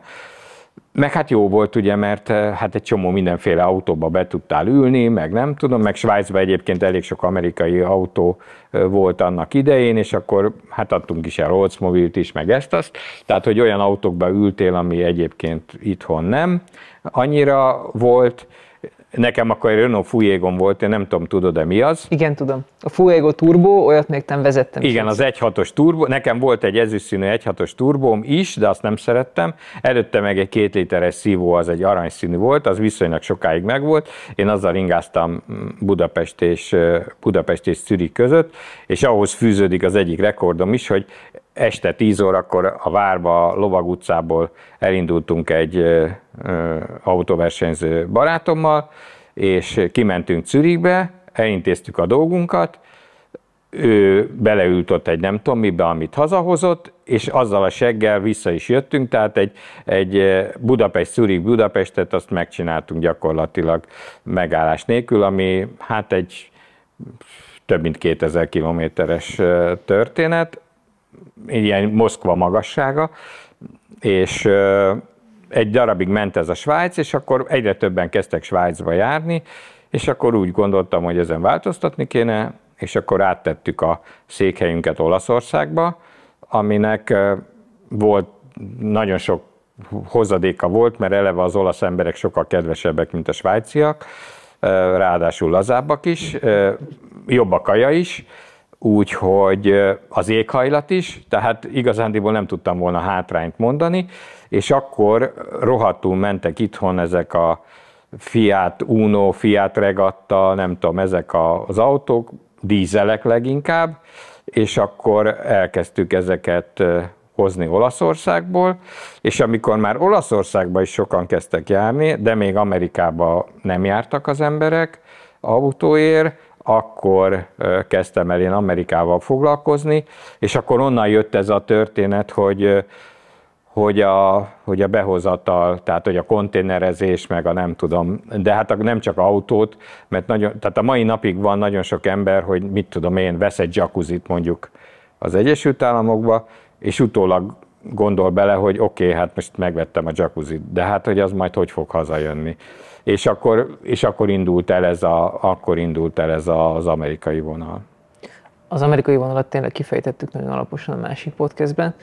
meg hát jó volt ugye, mert eh, hát egy csomó mindenféle autóba be tudtál ülni, meg nem tudom, meg Svájcban egyébként elég sok amerikai autó eh, volt annak idején, és akkor hát adtunk is el Oldsmobile-t is, meg ezt-azt, tehát hogy olyan autókba ültél, ami egyébként itthon nem annyira volt, Nekem akkor egy Renault Fuego volt, én nem tudom, tudod-e mi az. Igen, tudom. A Fuego Turbo, olyat még nem vezettem. Igen, az 1.6-os turbo. Nekem volt egy ezüstszínű 1.6-os Turbom is, de azt nem szerettem. Előtte meg egy két literes szívó, az egy aranyszínű volt, az viszonylag sokáig megvolt. Én azzal ingáztam Budapest és, Budapest és Zürich között, és ahhoz fűződik az egyik rekordom is, hogy este 10 órakor a Várba, Lovag utcából elindultunk egy autóversenyző barátommal, és kimentünk Zürichbe, elintéztük a dolgunkat, ő beleült ott egy nem tudom mibe, amit hazahozott, és azzal a seggel vissza is jöttünk, tehát egy, egy Budapest, Zürich Budapestet azt megcsináltunk gyakorlatilag megállás nélkül, ami hát egy több mint 2000 kilométeres történet, ilyen Moszkva magassága, és egy darabig ment ez a Svájc, és akkor egyre többen kezdtek Svájcba járni, és akkor úgy gondoltam, hogy ezen változtatni kéne, és akkor áttettük a székhelyünket Olaszországba, aminek volt nagyon sok hozadéka volt, mert eleve az olasz emberek sokkal kedvesebbek, mint a svájciak, ráadásul lazábbak is, jobb a kaja is, úgyhogy az éghajlat is, tehát igazándiból nem tudtam volna hátrányt mondani, és akkor rohadtul mentek itthon ezek a Fiat Uno, Fiat Regatta, nem tudom, ezek az autók, dízelek leginkább, és akkor elkezdtük ezeket hozni Olaszországból, és amikor már Olaszországba is sokan kezdtek járni, de még Amerikába nem jártak az emberek autóért, akkor kezdtem el én Amerikával foglalkozni, és akkor onnan jött ez a történet, hogy hogy a, hogy a behozatal, tehát hogy a konténerezés, meg a nem tudom, de hát nem csak autót, mert nagyon, tehát a mai napig van nagyon sok ember, hogy mit tudom én, vesz egy jacuzzit mondjuk az Egyesült Államokba, és utólag gondol bele, hogy oké, okay, hát most megvettem a jacuzzi, de hát hogy az majd hogy fog hazajönni. És akkor, és akkor indult el ez, a, akkor indult el ez a, az amerikai vonal. Az amerikai vonalat tényleg kifejtettük nagyon alaposan a másik podcastben,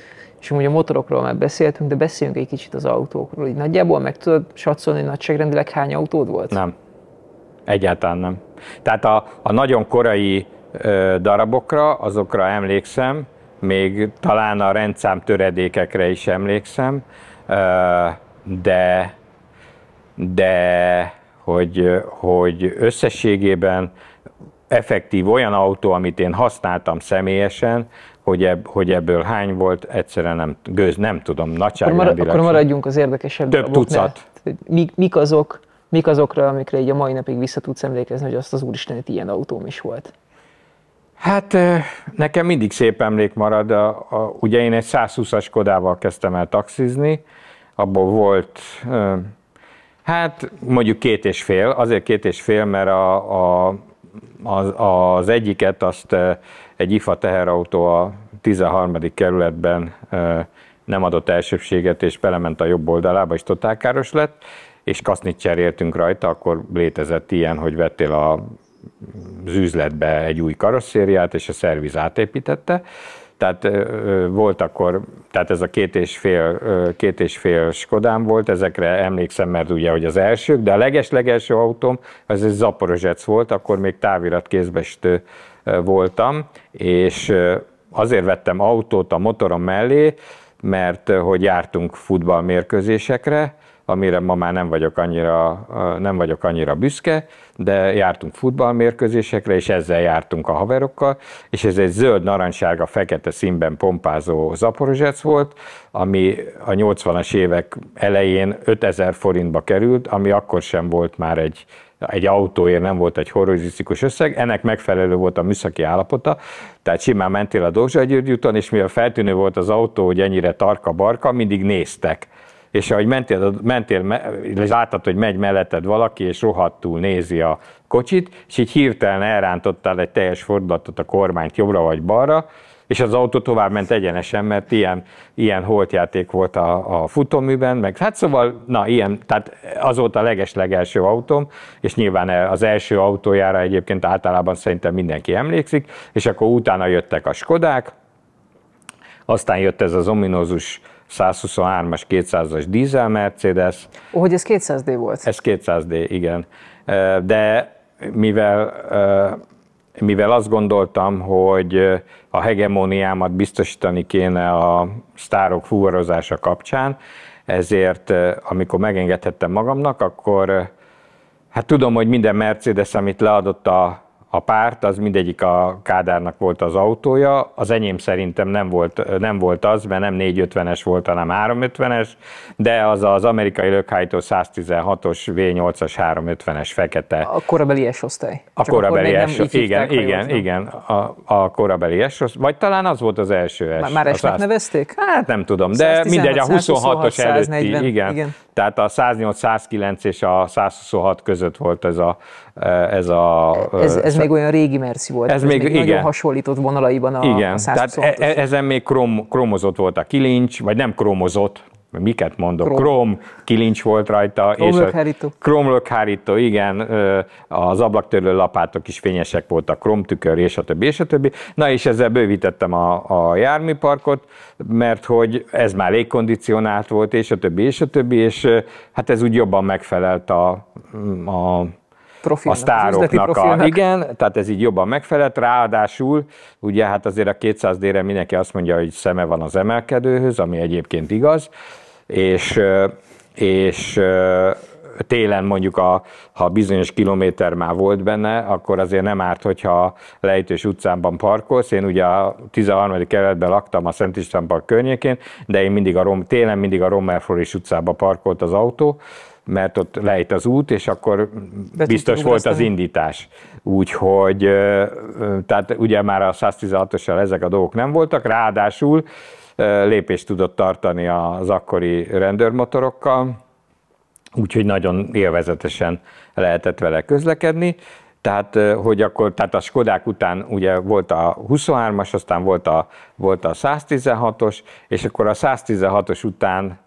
és amúgy a motorokról már beszéltünk, de beszéljünk egy kicsit az autókról. Így nagyjából meg tudod satszolni, hogy nagyságrendileg hány autód volt? Nem. Egyáltalán nem. Tehát a, a nagyon korai ö, darabokra, azokra emlékszem, még talán a rendszám töredékekre is emlékszem, de, de hogy, hogy összességében effektív olyan autó, amit én használtam személyesen, hogy, eb, hogy ebből hány volt, egyszerűen nem, gőz, nem tudom, nagyságrendileg. Akkor, marad, akkor maradjunk az érdekesebb Több daraboknál. tucat. Mik, mik, azok, mik azokra, amikre így a mai napig vissza tudsz emlékezni, hogy azt az úristenet ilyen autóm is volt? Hát nekem mindig szép emlék marad. A, a, ugye én egy 120-as kodával kezdtem el taxizni, abból volt, hát mondjuk két és fél, azért két és fél, mert a, a, az, az egyiket azt egy IFA teherautó a 13. kerületben nem adott elsőbséget, és belement a jobb oldalába, és totálkáros lett, és kasznit cseréltünk rajta, akkor létezett ilyen, hogy vettél a az üzletbe egy új karosszériát, és a szerviz átépítette. Tehát volt akkor, tehát ez a két és, fél, két és fél Skodám volt, ezekre emlékszem, mert ugye, hogy az elsők, de a leges-legelső autóm az egy Zaporozsec volt, akkor még távirat kézbestő voltam, és azért vettem autót a motorom mellé, mert hogy jártunk futballmérkőzésekre, amire ma már nem vagyok annyira, nem vagyok annyira büszke, de jártunk futballmérkőzésekre, és ezzel jártunk a haverokkal, és ez egy zöld, narancsárga, fekete színben pompázó zaporozsec volt, ami a 80-as évek elején 5000 forintba került, ami akkor sem volt már egy, egy autóért nem volt egy horrorisztikus összeg, ennek megfelelő volt a műszaki állapota, tehát simán mentél a Dózsa György úton, és mivel feltűnő volt az autó, hogy ennyire tarka-barka, mindig néztek és ahogy mentél, mentél és láttad, hogy megy melletted valaki, és rohadtul nézi a kocsit, és így hirtelen elrántottál egy teljes fordulatot a kormányt jobbra vagy balra, és az autó tovább ment egyenesen, mert ilyen, ilyen holtjáték volt a, a futóműben, meg hát szóval, na ilyen, tehát az volt a legeslegelső autóm, és nyilván e, az első autójára egyébként általában szerintem mindenki emlékszik, és akkor utána jöttek a Skodák, aztán jött ez az ominózus 123-as, 200-as dízel Mercedes. Ó, hogy ez 200D volt? Ez 200D, igen. De mivel, mivel azt gondoltam, hogy a hegemóniámat biztosítani kéne a sztárok fuvarozása kapcsán, ezért amikor megengedhettem magamnak, akkor hát tudom, hogy minden Mercedes, amit leadott a a párt, az mindegyik a Kádárnak volt az autója, az enyém szerintem nem volt, nem volt az, mert nem 450-es volt, hanem 350-es, de az az amerikai lökhájtó 116-os V8-as 350-es fekete. A korabeli S-osztály. A Csak korabeli s igen, igen, igen, a, a korabeli s vagy talán az volt az első S. Már, már S-nek nevezték? Hát nem tudom, de 116, mindegy, a 26-os előtti, igen, igen. Tehát a 108, 109 és a 126 között volt ez a, ez a ez, ez még olyan régi merci volt. Ez, ez még, még igen. nagyon hasonlított vonalaiban a Igen, a tehát e-, e- ezen még krom, kromozott volt a kilincs, vagy nem kromozott, miket mondok, krom, krom kilincs volt rajta. Kromlökhárító. Kromlökhárító, igen, az ablaktörlő lapátok is fényesek voltak, kromtükör, és a többi, és a többi. Na és ezzel bővítettem a, a járműparkot, mert hogy ez már légkondicionált volt, és a többi, és a többi, és hát ez úgy jobban megfelelt a, a profilnak, a sztároknak. A, igen, tehát ez így jobban megfelelt, ráadásul ugye hát azért a 200 dére mindenki azt mondja, hogy szeme van az emelkedőhöz, ami egyébként igaz, és, és télen mondjuk, a, ha bizonyos kilométer már volt benne, akkor azért nem árt, hogyha lejtős utcánban parkolsz. Én ugye a 13. kerületben laktam a Szent István Park környékén, de én mindig a Rom, télen mindig a Rommelforis utcába parkolt az autó, mert ott lejt az út, és akkor De biztos volt ugrasztani. az indítás. Úgyhogy, tehát ugye már a 116-ossal ezek a dolgok nem voltak, ráadásul lépést tudott tartani az akkori rendőrmotorokkal, úgyhogy nagyon élvezetesen lehetett vele közlekedni. Tehát, hogy akkor, tehát a Skodák után ugye volt a 23-as, aztán volt a, volt a 116-os, és akkor a 116-os után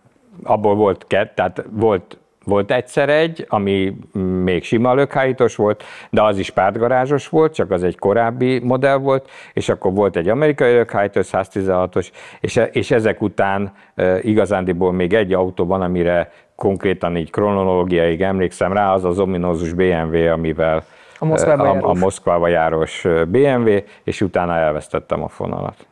abból volt kettő, tehát volt volt egyszer egy, ami még sima lökhájtos volt, de az is pártgarázsos volt, csak az egy korábbi modell volt, és akkor volt egy amerikai lökhájtos 116-os, és, e, és ezek után e, igazándiból még egy autó van, amire konkrétan így kronológiaig emlékszem rá, az az ominózus BMW, amivel a Moszkvába, e, a, járós. a Moszkvába járós e, BMW, és utána elvesztettem a fonalat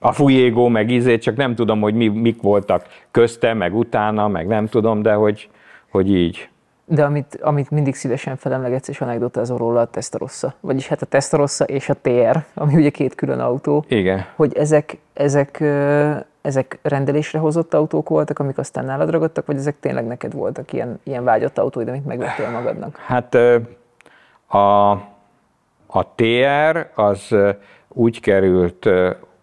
a fújégó, meg izé, csak nem tudom, hogy mi, mik voltak közte, meg utána, meg nem tudom, de hogy, hogy így. De amit, amit mindig szívesen felemlegetsz, és az róla a Testarossa. Vagyis hát a Testarossa és a TR, ami ugye két külön autó. Igen. Hogy ezek, ezek, ezek rendelésre hozott autók voltak, amik aztán nálad ragadtak, vagy ezek tényleg neked voltak ilyen, ilyen vágyott autóid, amit megvettél magadnak? Hát a, a TR az úgy került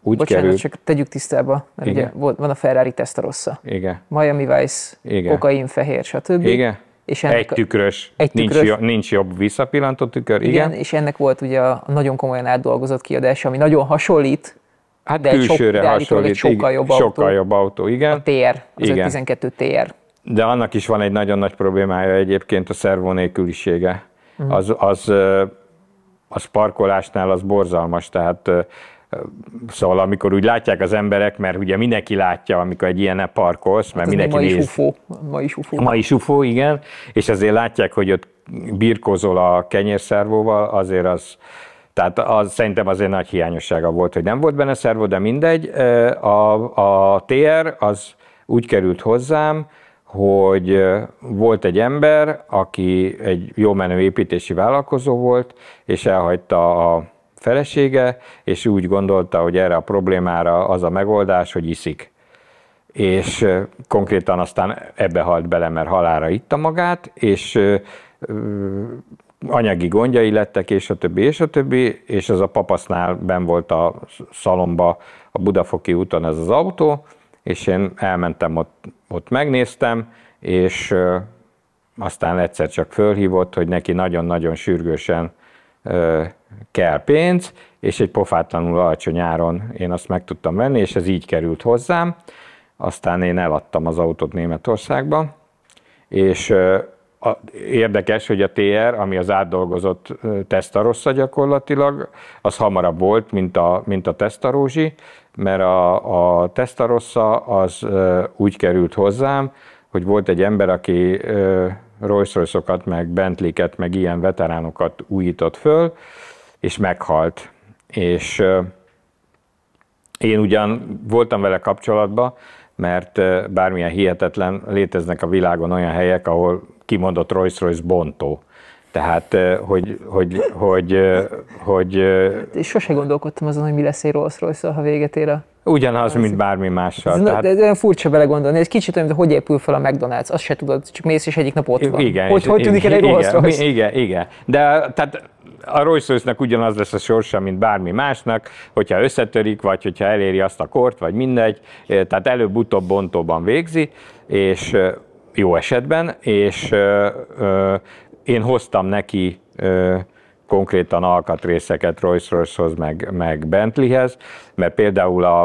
úgy Bocsánat, került... csak tegyük tisztába, mert Igen. ugye van a Ferrari teszt rossza. Igen. Miami Vice, Igen. kokain fehér, stb. Igen. És ennek, egy tükrös, egy tükrös. Nincs, nincs jobb visszapillantó tükör, igen. igen. és ennek volt ugye a nagyon komolyan átdolgozott kiadása, ami nagyon hasonlít, hát de külsőre sok, hasonlít, egy sokkal jobb, sokkal autó, jobb autó, igen. A TR, az igen. 12 TR. De annak is van egy nagyon nagy problémája egyébként a szervó nélkülisége. Mm. Az, az, az parkolásnál az borzalmas, tehát Szóval amikor úgy látják az emberek, mert ugye mindenki látja, amikor egy ilyen parkolsz, mert hát mindenki ma néz. Is UFO. Ma is UFO. Ma is igen. És azért látják, hogy ott birkozol a kenyérszervóval, azért az, tehát az szerintem azért nagy hiányossága volt, hogy nem volt benne szervó, de mindegy. A, a TR az úgy került hozzám, hogy volt egy ember, aki egy jó menő építési vállalkozó volt, és elhagyta a felesége, és úgy gondolta, hogy erre a problémára az a megoldás, hogy iszik. És konkrétan aztán ebbe halt bele, mert halára itta magát, és anyagi gondjai lettek, és a többi, és a többi, és az a papasznál ben volt a szalomba a Budafoki úton ez az autó, és én elmentem ott, ott megnéztem, és aztán egyszer csak fölhívott, hogy neki nagyon-nagyon sürgősen kell pénz, és egy pofátlanul alacsony áron én azt meg tudtam venni, és ez így került hozzám. Aztán én eladtam az autót Németországba, és a, érdekes, hogy a TR, ami az átdolgozott tesztarossza gyakorlatilag, az hamarabb volt, mint a, mint a tesztarózsi, mert a, a tesztarossza az úgy került hozzám, hogy volt egy ember, aki rolls meg Bentley-ket, meg ilyen veteránokat újított föl, és meghalt. És én ugyan voltam vele kapcsolatban, mert bármilyen hihetetlen, léteznek a világon olyan helyek, ahol kimondott Rolls-Royce bontó. Tehát, hogy, hogy, hogy, hogy... hogy és sose gondolkodtam azon, hogy mi lesz egy Rolls royce ha véget ér a Ugyanaz, mint bármi mással. Ez, tehát... ez olyan furcsa belegondolni, ez kicsit olyan, mint hogy épül fel a McDonald's, azt se tudod, csak mész és egyik nap ott van. Igen, hogy, hogy tűnik el egy igen, igen, igen, igen, de tehát a rolls ugyanaz lesz a sorsa, mint bármi másnak, hogyha összetörik, vagy hogyha eléri azt a kort, vagy mindegy, tehát előbb-utóbb bontóban végzi, és jó esetben, és én hoztam neki konkrétan alkatrészeket Rolls-Royce-hoz, meg, meg Bentleyhez, mert például a,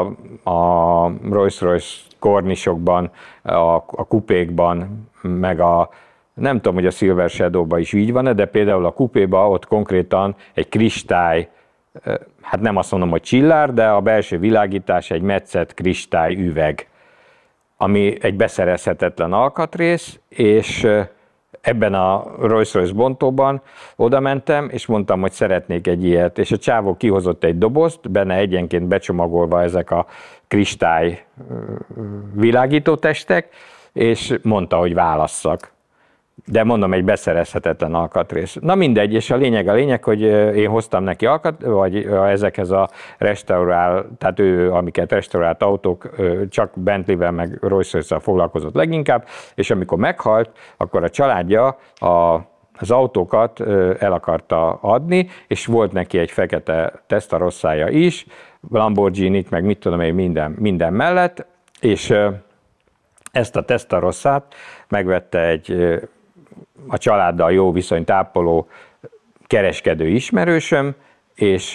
a Rolls-Royce kornisokban, a, a kupékban, meg a nem tudom, hogy a Silver shadow is így van de például a kupéban ott konkrétan egy kristály, hát nem azt mondom, hogy csillár, de a belső világítás egy metszett kristály üveg, ami egy beszerezhetetlen alkatrész, és ebben a Rolls-Royce bontóban oda mentem, és mondtam, hogy szeretnék egy ilyet, és a csávó kihozott egy dobozt, benne egyenként becsomagolva ezek a kristály világítótestek és mondta, hogy válasszak de mondom, egy beszerezhetetlen alkatrész. Na mindegy, és a lényeg a lényeg, hogy én hoztam neki alkat, vagy ezekhez a restaurál, tehát ő, amiket restaurált autók, csak Bentleyvel meg rolls foglalkozott leginkább, és amikor meghalt, akkor a családja a az autókat el akarta adni, és volt neki egy fekete tesztarosszája is, lamborghini meg mit tudom én, minden, minden mellett, és ezt a tesztarosszát megvette egy a családdal jó viszony tápoló kereskedő ismerősöm, és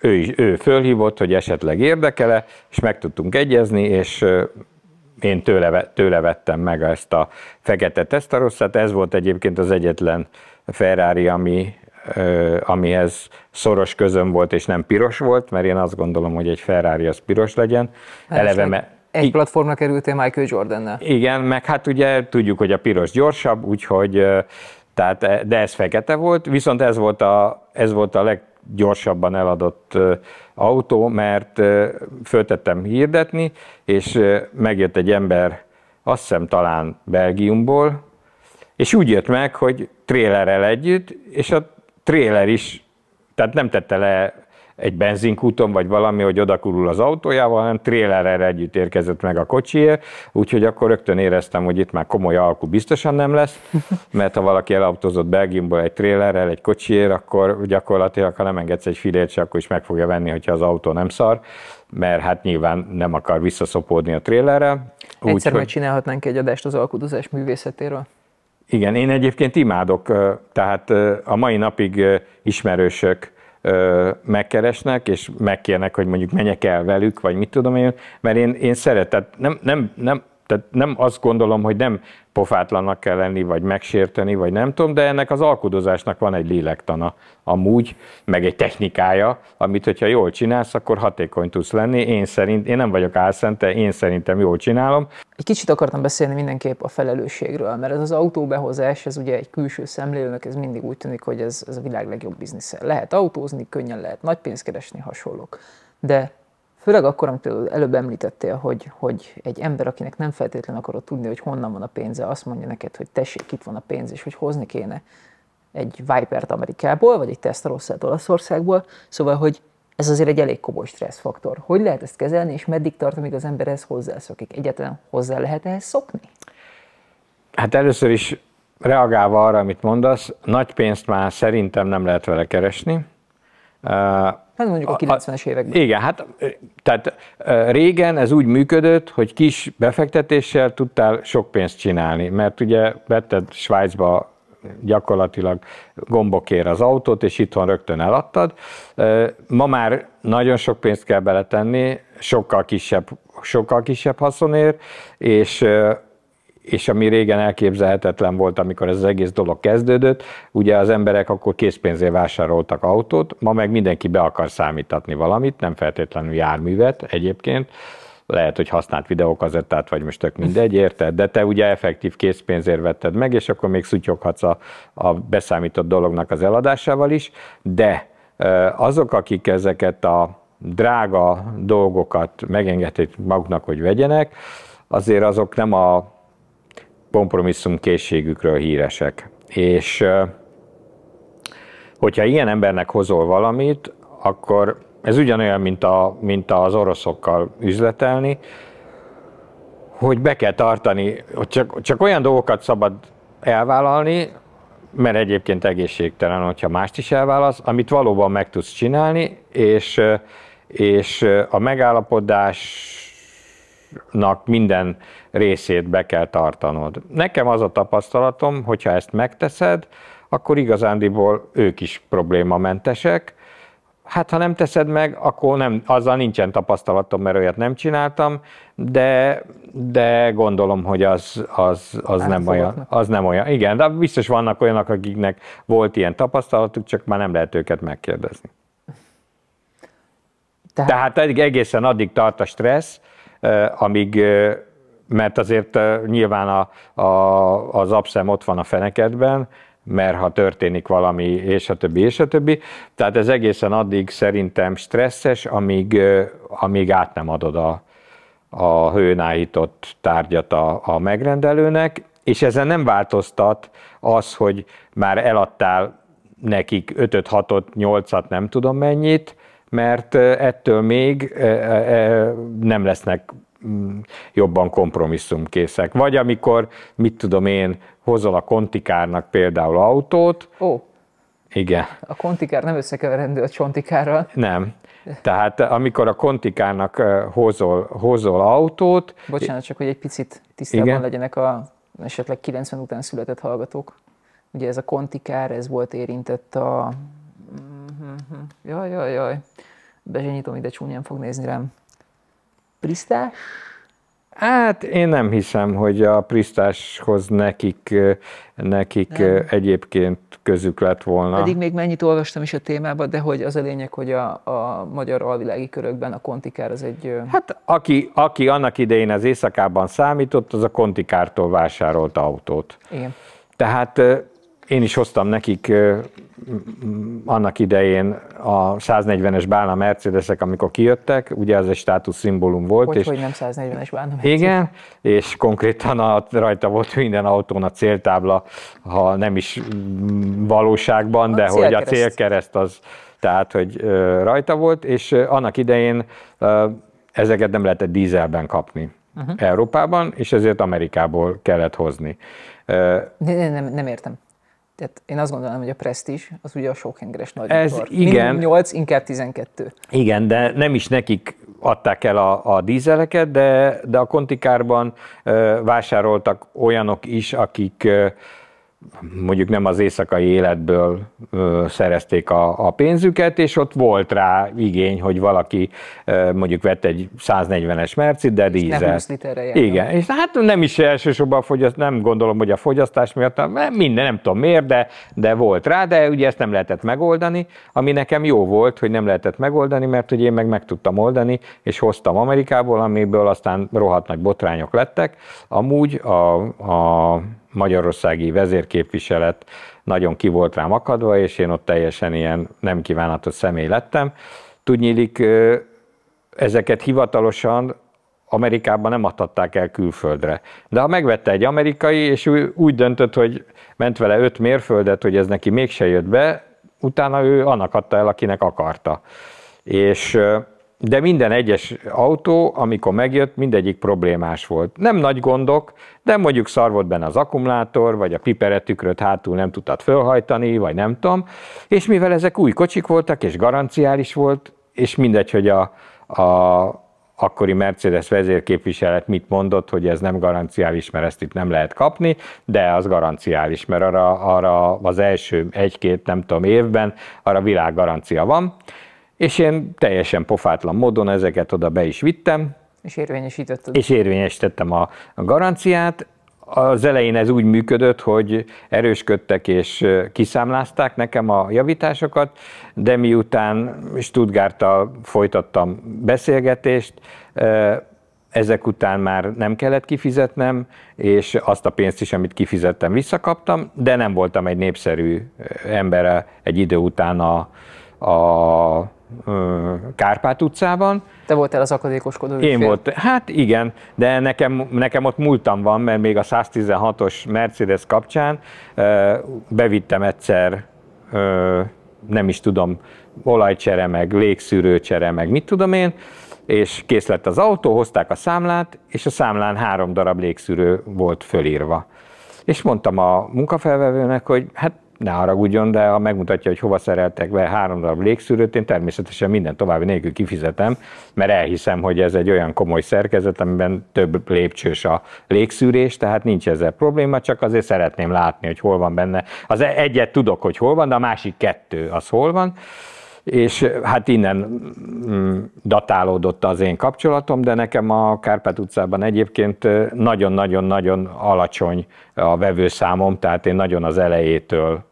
ő, is, ő fölhívott, hogy esetleg érdekele, és meg tudtunk egyezni, és én tőle, tőle vettem meg ezt a fekete tesztarosszát. Ez volt egyébként az egyetlen Ferrari, ami, amihez szoros közöm volt, és nem piros volt, mert én azt gondolom, hogy egy Ferrari az piros legyen. Eleve, egy platformra kerültél Michael Jordannel. Igen, meg hát ugye tudjuk, hogy a piros gyorsabb, úgyhogy tehát, e, de ez fekete volt, viszont ez volt a, ez volt a leggyorsabban eladott autó, mert föltettem hirdetni, és megjött egy ember, azt hiszem talán Belgiumból, és úgy jött meg, hogy trélerrel együtt, és a tréler is, tehát nem tette le egy benzinkúton, vagy valami, hogy odakurul az autójával, hanem trélerrel együtt érkezett meg a kocsiért, úgyhogy akkor rögtön éreztem, hogy itt már komoly alkú biztosan nem lesz, mert ha valaki elautózott Belgiumból egy trélerrel, egy kocsiért, akkor gyakorlatilag, ha nem engedsz egy filért se, akkor is meg fogja venni, hogyha az autó nem szar, mert hát nyilván nem akar visszaszopódni a trélerrel. Úgy, Egyszer hogy... csinálhatnánk egy adást az alkudozás művészetéről. Igen, én egyébként imádok, tehát a mai napig ismerősök, ö, megkeresnek, és megkérnek, hogy mondjuk menjek el velük, vagy mit tudom én, mert én, én szeretem, nem, nem, nem, tehát nem azt gondolom, hogy nem pofátlannak kell lenni, vagy megsérteni, vagy nem tudom, de ennek az alkudozásnak van egy lélektana amúgy, meg egy technikája, amit hogyha jól csinálsz, akkor hatékony tudsz lenni. Én szerint, én nem vagyok álszente, én szerintem jól csinálom. Egy kicsit akartam beszélni mindenképp a felelősségről, mert ez az autóbehozás, ez ugye egy külső szemlélőnek, ez mindig úgy tűnik, hogy ez, ez a világ legjobb biznisze. Lehet autózni, könnyen lehet nagy pénzt keresni, hasonlók. De Főleg akkor, amit előbb említettél, hogy, hogy egy ember, akinek nem feltétlenül akarod tudni, hogy honnan van a pénze, azt mondja neked, hogy tessék, itt van a pénz, és hogy hozni kéne egy Vipert Amerikából, vagy egy Testarossát Olaszországból. Szóval, hogy ez azért egy elég komoly stresszfaktor. Hogy lehet ezt kezelni, és meddig tart, amíg az ember ezt hozzászokik? Egyetlen hozzá lehet ehhez szokni? Hát először is reagálva arra, amit mondasz, nagy pénzt már szerintem nem lehet vele keresni. Hát mondjuk a 90-es években. Igen, hát tehát régen ez úgy működött, hogy kis befektetéssel tudtál sok pénzt csinálni, mert ugye vetted Svájcba gyakorlatilag gombokért az autót, és itthon rögtön eladtad. Ma már nagyon sok pénzt kell beletenni, sokkal kisebb, sokkal kisebb haszonért, és és ami régen elképzelhetetlen volt, amikor ez az egész dolog kezdődött, ugye az emberek akkor készpénzért vásároltak autót, ma meg mindenki be akar számítatni valamit, nem feltétlenül járművet egyébként, lehet, hogy használt videókazettát, vagy most tök mindegy, érted? De te ugye effektív készpénzért vetted meg, és akkor még szutyoghatsz a, a beszámított dolognak az eladásával is, de azok, akik ezeket a drága dolgokat megengedték maguknak, hogy vegyenek, azért azok nem a kompromisszum készségükről híresek. És hogyha ilyen embernek hozol valamit, akkor ez ugyanolyan, mint, a, mint az oroszokkal üzletelni, hogy be kell tartani, hogy csak, csak olyan dolgokat szabad elvállalni, mert egyébként egészségtelen, hogyha mást is elválasz, amit valóban meg tudsz csinálni, és, és a megállapodás Nak minden részét be kell tartanod. Nekem az a tapasztalatom, hogyha ezt megteszed, akkor igazándiból ők is problémamentesek, Hát, ha nem teszed meg, akkor nem, azzal nincsen tapasztalatom, mert olyat nem csináltam, de, de gondolom, hogy az, az, az nem olyan. Az nem olyan. Igen, de biztos vannak olyanok, akiknek volt ilyen tapasztalatuk, csak már nem lehet őket megkérdezni. Tehát, Tehát egészen addig tart a stressz, amíg mert azért nyilván a, a, az abszem ott van a fenekedben, mert ha történik valami, és a többi, és a többi. Tehát ez egészen addig szerintem stresszes, amíg, amíg át nem adod a, a hőn állított tárgyat a, a megrendelőnek, és ezen nem változtat az, hogy már eladtál nekik 5 6 8-at, nem tudom mennyit, mert ettől még nem lesznek mm, jobban kompromisszumkészek. Vagy amikor, mit tudom én, hozol a kontikárnak például autót. Ó. Igen. A kontikár nem összekeverendő a csontikárral. Nem. Tehát amikor a kontikárnak hozol, hozol autót... Bocsánat, csak hogy egy picit tisztában igen. legyenek a esetleg 90 után született hallgatók. Ugye ez a kontikár, ez volt érintett a uh-huh. Jaj, jaj, jaj. Bezsenyítom, ide csúnyán fog nézni rám. Prisztás? Hát én nem hiszem, hogy a Prisztáshoz nekik, nekik nem. egyébként közük lett volna. Pedig még mennyit olvastam is a témában, de hogy az a lényeg, hogy a, a magyar alvilági körökben a kontikár az egy... Hát aki, aki annak idején az éjszakában számított, az a kontikártól vásárolt autót. Igen. Tehát én is hoztam nekik annak idején a 140-es bálna Mercedesek, amikor kijöttek, ugye ez egy státusz szimbólum volt. Hogy, és, hogy nem 140-es bálna Mercedes. Igen, és konkrétan a, rajta volt minden autón a céltábla, ha nem is valóságban, a de célkereszt. hogy a célkereszt az, tehát hogy rajta volt, és annak idején ezeket nem lehetett dízelben kapni. Uh-huh. Európában, és ezért Amerikából kellett hozni. Nem, nem, nem értem. Tehát én azt gondolom, hogy a presztízs az ugye a sok hengeres nagy Ez motor. igen. Minimum 8, inkább 12. Igen, de nem is nekik adták el a, a dízeleket, de, de a kontikárban ö, vásároltak olyanok is, akik ö, mondjuk nem az éjszakai életből ö, szerezték a, a pénzüket, és ott volt rá igény, hogy valaki ö, mondjuk vett egy 140-es mercit, de dízel. Igen, és hát nem is elsősorban a fogyaszt, nem gondolom, hogy a fogyasztás miatt, minden, nem tudom miért, de, de volt rá, de ugye ezt nem lehetett megoldani, ami nekem jó volt, hogy nem lehetett megoldani, mert hogy én meg meg tudtam oldani, és hoztam Amerikából, amiből aztán rohadt nagy botrányok lettek. Amúgy a, a magyarországi vezérképviselet nagyon ki volt rám akadva, és én ott teljesen ilyen nem kívánatos személy lettem. Tudnyílik, ezeket hivatalosan Amerikában nem adhatták el külföldre. De ha megvette egy amerikai, és úgy döntött, hogy ment vele öt mérföldet, hogy ez neki mégse jött be, utána ő annak adta el, akinek akarta. És de minden egyes autó, amikor megjött, mindegyik problémás volt. Nem nagy gondok, de mondjuk szar volt benne az akkumulátor, vagy a piperetükröt hátul nem tudtad fölhajtani, vagy nem tudom. És mivel ezek új kocsik voltak, és garanciális volt, és mindegy, hogy a, a akkori Mercedes vezérképviselet mit mondott, hogy ez nem garanciális, mert ezt itt nem lehet kapni, de az garanciális, mert arra, arra az első egy-két, nem tudom, évben arra világ van. És én teljesen pofátlan módon ezeket oda be is vittem. És érvényesítettem. És érvényesítettem a, a garanciát. Az elején ez úgy működött, hogy erősködtek és kiszámlázták nekem a javításokat, de miután Stuttgarttal folytattam beszélgetést, ezek után már nem kellett kifizetnem, és azt a pénzt is, amit kifizettem, visszakaptam, de nem voltam egy népszerű ember egy idő után a, a Kárpát utcában. Te voltál az akadékoskodó ügyfél. Én volt. hát igen, de nekem, nekem ott múltam van, mert még a 116-os Mercedes kapcsán bevittem egyszer, nem is tudom, olajcsere, meg légszűrőcsere, meg mit tudom én, és kész lett az autó, hozták a számlát, és a számlán három darab légszűrő volt fölírva. És mondtam a munkafelvevőnek, hogy hát ne haragudjon, de ha megmutatja, hogy hova szereltek be három darab légszűrőt, én természetesen minden további nélkül kifizetem, mert elhiszem, hogy ez egy olyan komoly szerkezet, amiben több lépcsős a légszűrés, tehát nincs ezzel probléma, csak azért szeretném látni, hogy hol van benne. Az egyet tudok, hogy hol van, de a másik kettő az hol van és hát innen mm, datálódott az én kapcsolatom, de nekem a Kárpát utcában egyébként nagyon-nagyon-nagyon alacsony a vevőszámom, tehát én nagyon az elejétől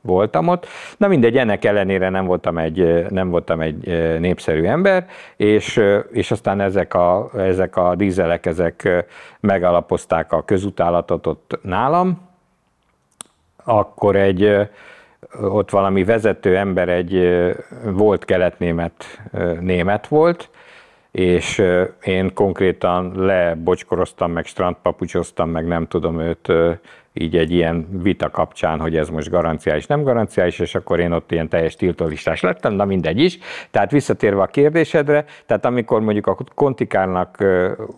voltam ott. Na mindegy, ennek ellenére nem voltam egy, nem voltam egy népszerű ember, és, és aztán ezek a, ezek a dízelek, ezek megalapozták a közutálatot ott nálam, akkor egy ott valami vezető ember egy volt keletnémet német volt, és én konkrétan lebocskoroztam, meg strandpapucsoztam, meg nem tudom őt így egy ilyen vita kapcsán, hogy ez most garanciális, nem garanciális, és akkor én ott ilyen teljes tiltólistás lettem, na mindegy is. Tehát visszatérve a kérdésedre, tehát amikor mondjuk a kontikárnak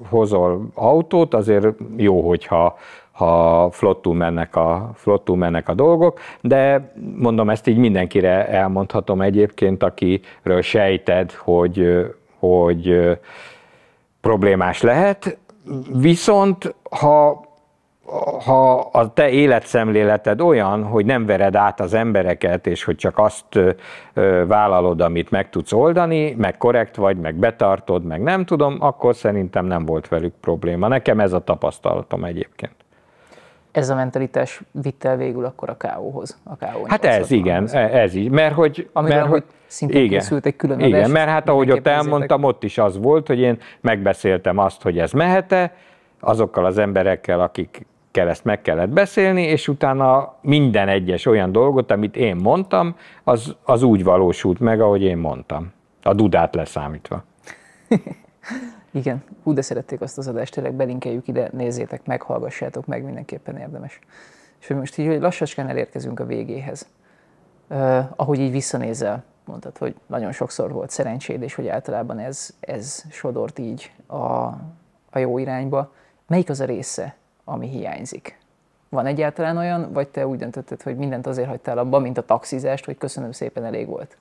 hozol autót, azért jó, hogyha ha flottul mennek, a, flottul mennek a dolgok, de mondom, ezt így mindenkire elmondhatom egyébként, akiről sejted, hogy, hogy problémás lehet, viszont ha ha a te életszemléleted olyan, hogy nem vered át az embereket, és hogy csak azt vállalod, amit meg tudsz oldani, meg korrekt vagy, meg betartod, meg nem tudom, akkor szerintem nem volt velük probléma. Nekem ez a tapasztalatom egyébként ez a mentalitás vitte el végül akkor a KO-hoz, a KO Hát ez igen, e, ez így, mert hogy... Amivel, mert, hogy szinte igen, készült egy külön adás, Igen, mert hát ahogy ott elmondtam, ott is az volt, hogy én megbeszéltem azt, hogy ez mehet-e, azokkal az emberekkel, akik ezt meg kellett beszélni, és utána minden egyes olyan dolgot, amit én mondtam, az, az úgy valósult meg, ahogy én mondtam. A dudát leszámítva. Igen, úgy de szerették azt az adást, tényleg belinkeljük ide, nézzétek meg, hallgassátok meg, mindenképpen érdemes. És hogy most így, hogy lassacskán elérkezünk a végéhez. Uh, ahogy így visszanézel, mondtad, hogy nagyon sokszor volt szerencséd, és hogy általában ez, ez sodort így a, a jó irányba. Melyik az a része, ami hiányzik? Van egyáltalán olyan, vagy te úgy döntötted, hogy mindent azért hagytál abba, mint a taxizást, hogy köszönöm szépen, elég volt?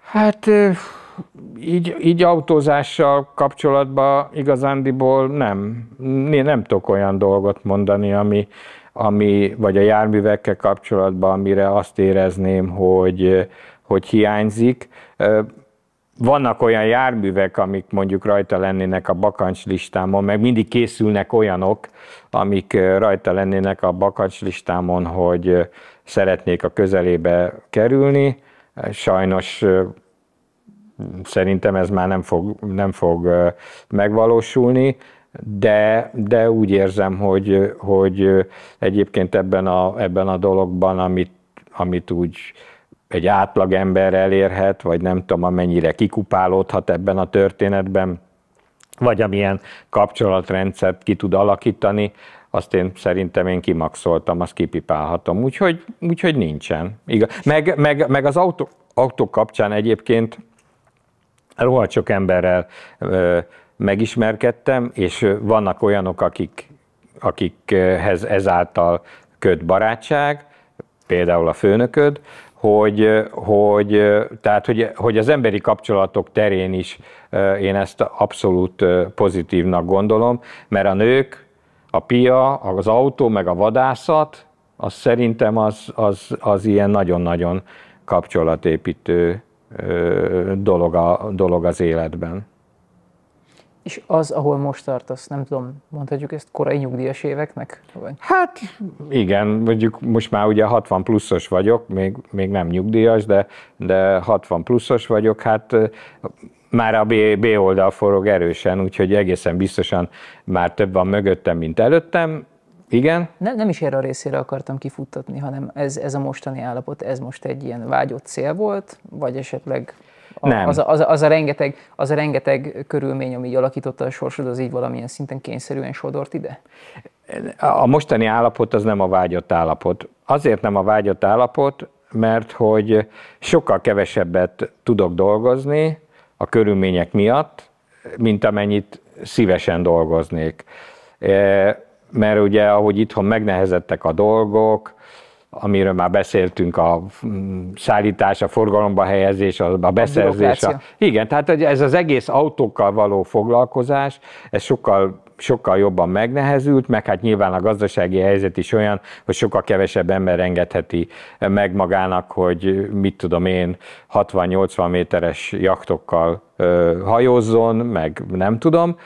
Hát így, így autózással kapcsolatban igazándiból nem, nem tudok olyan dolgot mondani, ami, ami, vagy a járművekkel kapcsolatban, amire azt érezném, hogy, hogy hiányzik. Vannak olyan járművek, amik mondjuk rajta lennének a bakancs listámon, meg mindig készülnek olyanok, amik rajta lennének a bakancs listámon, hogy szeretnék a közelébe kerülni. Sajnos szerintem ez már nem fog, nem fog megvalósulni, de, de úgy érzem, hogy, hogy egyébként ebben a, ebben a dologban, amit, amit úgy egy átlag ember elérhet, vagy nem tudom, amennyire kikupálódhat ebben a történetben, vagy amilyen kapcsolatrendszert ki tud alakítani, azt én szerintem én kimaxoltam, azt kipipálhatom. Úgyhogy, úgyhogy nincsen. Igaz. Meg, meg, meg az autó, autó kapcsán egyébként rohadt sok emberrel megismerkedtem, és vannak olyanok, akik, akikhez ezáltal köt barátság, például a főnököd, hogy, hogy, tehát, hogy, hogy az emberi kapcsolatok terén is én ezt abszolút pozitívnak gondolom, mert a nők, a pia, az autó, meg a vadászat, az szerintem az, az, az ilyen nagyon-nagyon kapcsolatépítő dolog, a, dolog az életben. És az, ahol most tartasz, nem tudom, mondhatjuk ezt korai nyugdíjas éveknek? Vagy? Hát igen, mondjuk most már ugye 60 pluszos vagyok, még, még nem nyugdíjas, de, de 60 pluszos vagyok, hát már a B, B oldal forog erősen, úgyhogy egészen biztosan már több van mögöttem, mint előttem, igen? Nem, nem is erre a részére akartam kifuttatni, hanem ez, ez a mostani állapot, ez most egy ilyen vágyott cél volt, vagy esetleg a, nem. Az, a, az, a, az, a rengeteg, az a rengeteg körülmény, ami így alakította a sorsod, az így valamilyen szinten kényszerűen sodort ide? A mostani állapot az nem a vágyott állapot. Azért nem a vágyott állapot, mert hogy sokkal kevesebbet tudok dolgozni a körülmények miatt, mint amennyit szívesen dolgoznék. Eh, mert ugye ahogy itthon megnehezettek a dolgok, amiről már beszéltünk, a mm, szállítás, a forgalomba helyezés, a, a beszerzés. A a, igen, tehát ez az egész autókkal való foglalkozás, ez sokkal sokkal jobban megnehezült, meg hát nyilván a gazdasági helyzet is olyan, hogy sokkal kevesebb ember engedheti meg magának, hogy mit tudom én, 60-80 méteres jaktokkal hajózzon, meg nem tudom,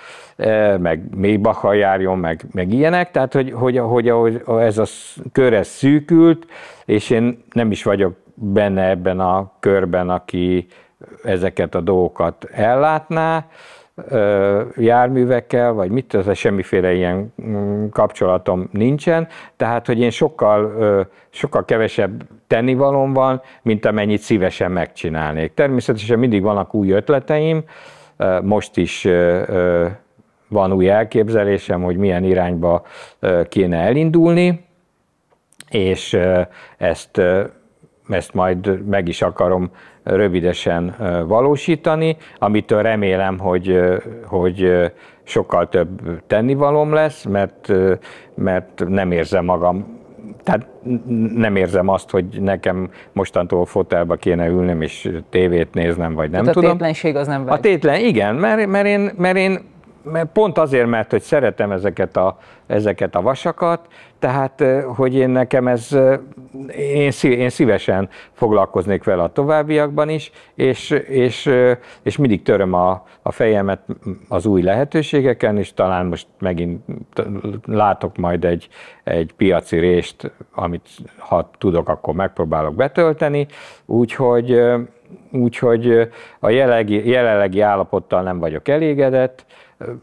meg mélybachal járjon, meg, meg ilyenek, tehát hogy, hogy, hogy, hogy ez a köre szűkült, és én nem is vagyok benne ebben a körben, aki ezeket a dolgokat ellátná, járművekkel, vagy mit, ez semmiféle ilyen mm, kapcsolatom nincsen, tehát, hogy én sokkal, sokkal kevesebb tennivalom van, mint amennyit szívesen megcsinálnék. Természetesen mindig vannak új ötleteim, most is van új elképzelésem, hogy milyen irányba kéne elindulni, és ezt, ezt majd meg is akarom rövidesen valósítani, amitől remélem, hogy, hogy sokkal több tennivalom lesz, mert, mert nem érzem magam tehát nem érzem azt, hogy nekem mostantól fotelba kéne ülnem és tévét néznem, vagy nem Tehát tudom. a tétlenség az nem vagy. A tétlen, igen, mert, mert, én, mert én mert pont azért, mert hogy szeretem ezeket a, ezeket a vasakat, tehát hogy én nekem ez, én, én szívesen foglalkoznék vele a továbbiakban is, és, és, és mindig töröm a, a fejemet az új lehetőségeken, és talán most megint látok majd egy, egy piaci rést, amit ha tudok, akkor megpróbálok betölteni, úgyhogy, úgyhogy a jelenlegi, jelenlegi állapottal nem vagyok elégedett,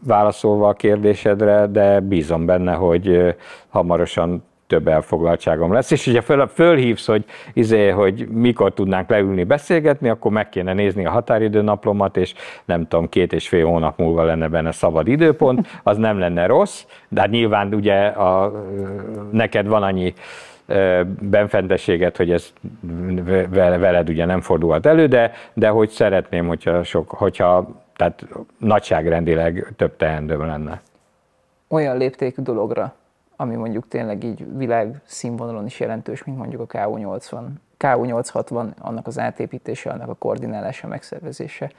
válaszolva a kérdésedre, de bízom benne, hogy hamarosan több elfoglaltságom lesz. És ugye föl, fölhívsz, hogy, izé, hogy mikor tudnánk leülni beszélgetni, akkor meg kéne nézni a határidőnaplomat, és nem tudom, két és fél hónap múlva lenne benne szabad időpont, az nem lenne rossz, de hát nyilván ugye a, neked van annyi benfenteséget, hogy ez veled ugye nem fordulhat elő, de, de hogy szeretném, hogyha, sok, hogyha tehát nagyságrendileg több teendő lenne. Olyan léptékű dologra, ami mondjuk tényleg így világ színvonalon is jelentős, mint mondjuk a KU80, KU860, annak az átépítése, annak a koordinálása, megszervezése.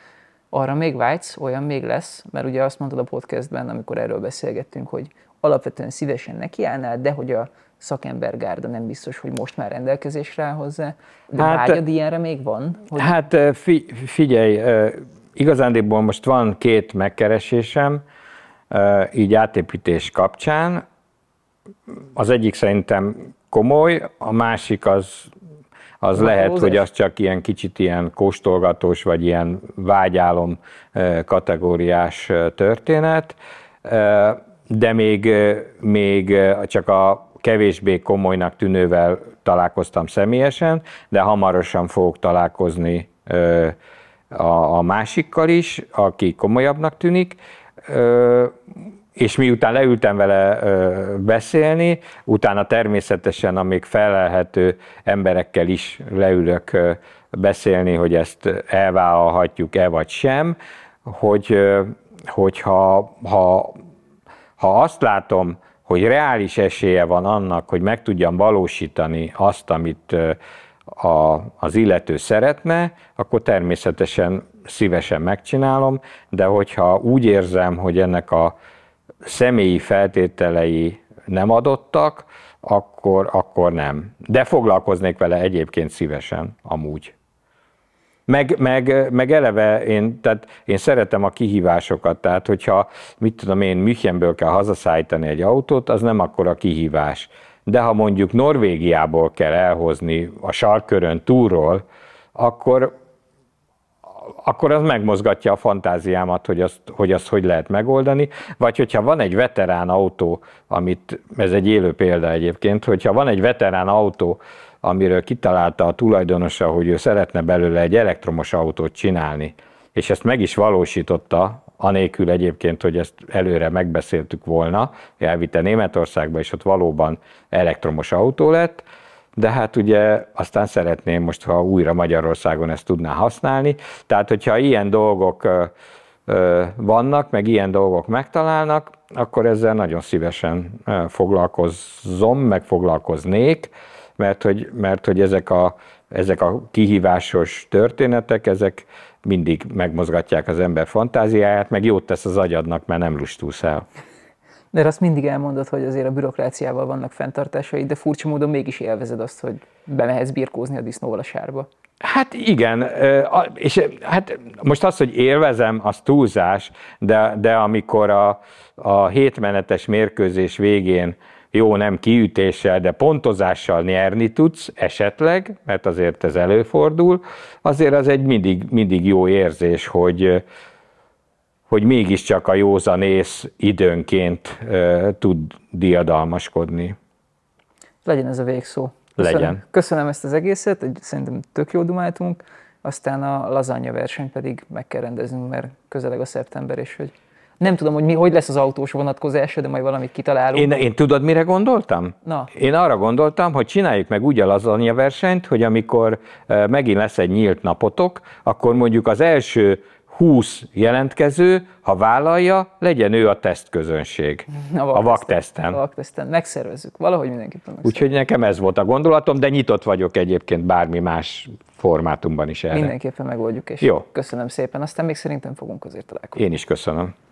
Arra még vágysz, olyan még lesz, mert ugye azt mondtad a podcastben, amikor erről beszélgettünk, hogy alapvetően szívesen nekiállnál, de hogy a szakembergárda nem biztos, hogy most már rendelkezésre áll hozzá. De hát, vágyad ilyenre még van? Hogy... Hát fi, figyelj, Igazándiból most van két megkeresésem, így átépítés kapcsán. Az egyik szerintem komoly, a másik az, az lehet, hogy az csak ilyen kicsit ilyen kóstolgatós, vagy ilyen vágyálom kategóriás történet, de még, még csak a kevésbé komolynak tűnővel találkoztam személyesen, de hamarosan fogok találkozni a, a másikkal is, aki komolyabbnak tűnik, ö, és miután leültem vele ö, beszélni, utána természetesen a még felelhető emberekkel is leülök ö, beszélni, hogy ezt elvállalhatjuk-e vagy sem, hogy, ö, hogyha ha, ha azt látom, hogy reális esélye van annak, hogy meg tudjam valósítani azt, amit a, az illető szeretne, akkor természetesen szívesen megcsinálom, de hogyha úgy érzem, hogy ennek a személyi feltételei nem adottak, akkor, akkor nem. De foglalkoznék vele egyébként szívesen, amúgy. Meg, meg, meg eleve én, tehát én szeretem a kihívásokat, tehát hogyha, mit tudom én, Münchenből kell hazaszállítani egy autót, az nem akkor a kihívás de ha mondjuk Norvégiából kell elhozni a sarkörön túlról, akkor, akkor az megmozgatja a fantáziámat, hogy azt, hogy azt hogy lehet megoldani, vagy hogyha van egy veterán autó, amit, ez egy élő példa egyébként, hogyha van egy veterán autó, amiről kitalálta a tulajdonosa, hogy ő szeretne belőle egy elektromos autót csinálni, és ezt meg is valósította, anélkül egyébként, hogy ezt előre megbeszéltük volna, elvitte Németországba, és ott valóban elektromos autó lett, de hát ugye aztán szeretném most, ha újra Magyarországon ezt tudná használni. Tehát, hogyha ilyen dolgok vannak, meg ilyen dolgok megtalálnak, akkor ezzel nagyon szívesen foglalkozom, meg foglalkoznék, mert hogy, mert hogy ezek, a, ezek a kihívásos történetek, ezek, mindig megmozgatják az ember fantáziáját, meg jót tesz az agyadnak, mert nem lustulsz el. De azt mindig elmondod, hogy azért a bürokráciával vannak fenntartásai, de furcsa módon mégis élvezed azt, hogy bemehetsz birkózni a disznóval a sárba. Hát igen, és hát most az, hogy élvezem, az túlzás, de, de amikor a, a hétmenetes mérkőzés végén jó nem kiütéssel, de pontozással nyerni tudsz esetleg, mert azért ez előfordul, azért az egy mindig, mindig jó érzés, hogy, hogy mégiscsak a józanész időnként uh, tud diadalmaskodni. Legyen ez a végszó. Köszönöm, Legyen. Köszönöm ezt az egészet, hogy szerintem tök jó dumáltunk, aztán a lazanya verseny pedig meg kell rendeznünk, mert közeleg a szeptember, és hogy nem tudom, hogy mi, hogy lesz az autós vonatkozása, de majd valamit kitalálunk. Én, én tudod, mire gondoltam? Na. Én arra gondoltam, hogy csináljuk meg úgy a lazanya versenyt, hogy amikor megint lesz egy nyílt napotok, akkor mondjuk az első 20 jelentkező, ha vállalja, legyen ő a tesztközönség. A, vak a vakteszten. A vakteszten. Megszervezzük. Valahogy mindenképpen megszervezzük. Úgyhogy nekem ez volt a gondolatom, de nyitott vagyok egyébként bármi más formátumban is erre. Mindenképpen megoldjuk, és Jó. köszönöm szépen. Aztán még szerintem fogunk azért találkozni. Én is köszönöm.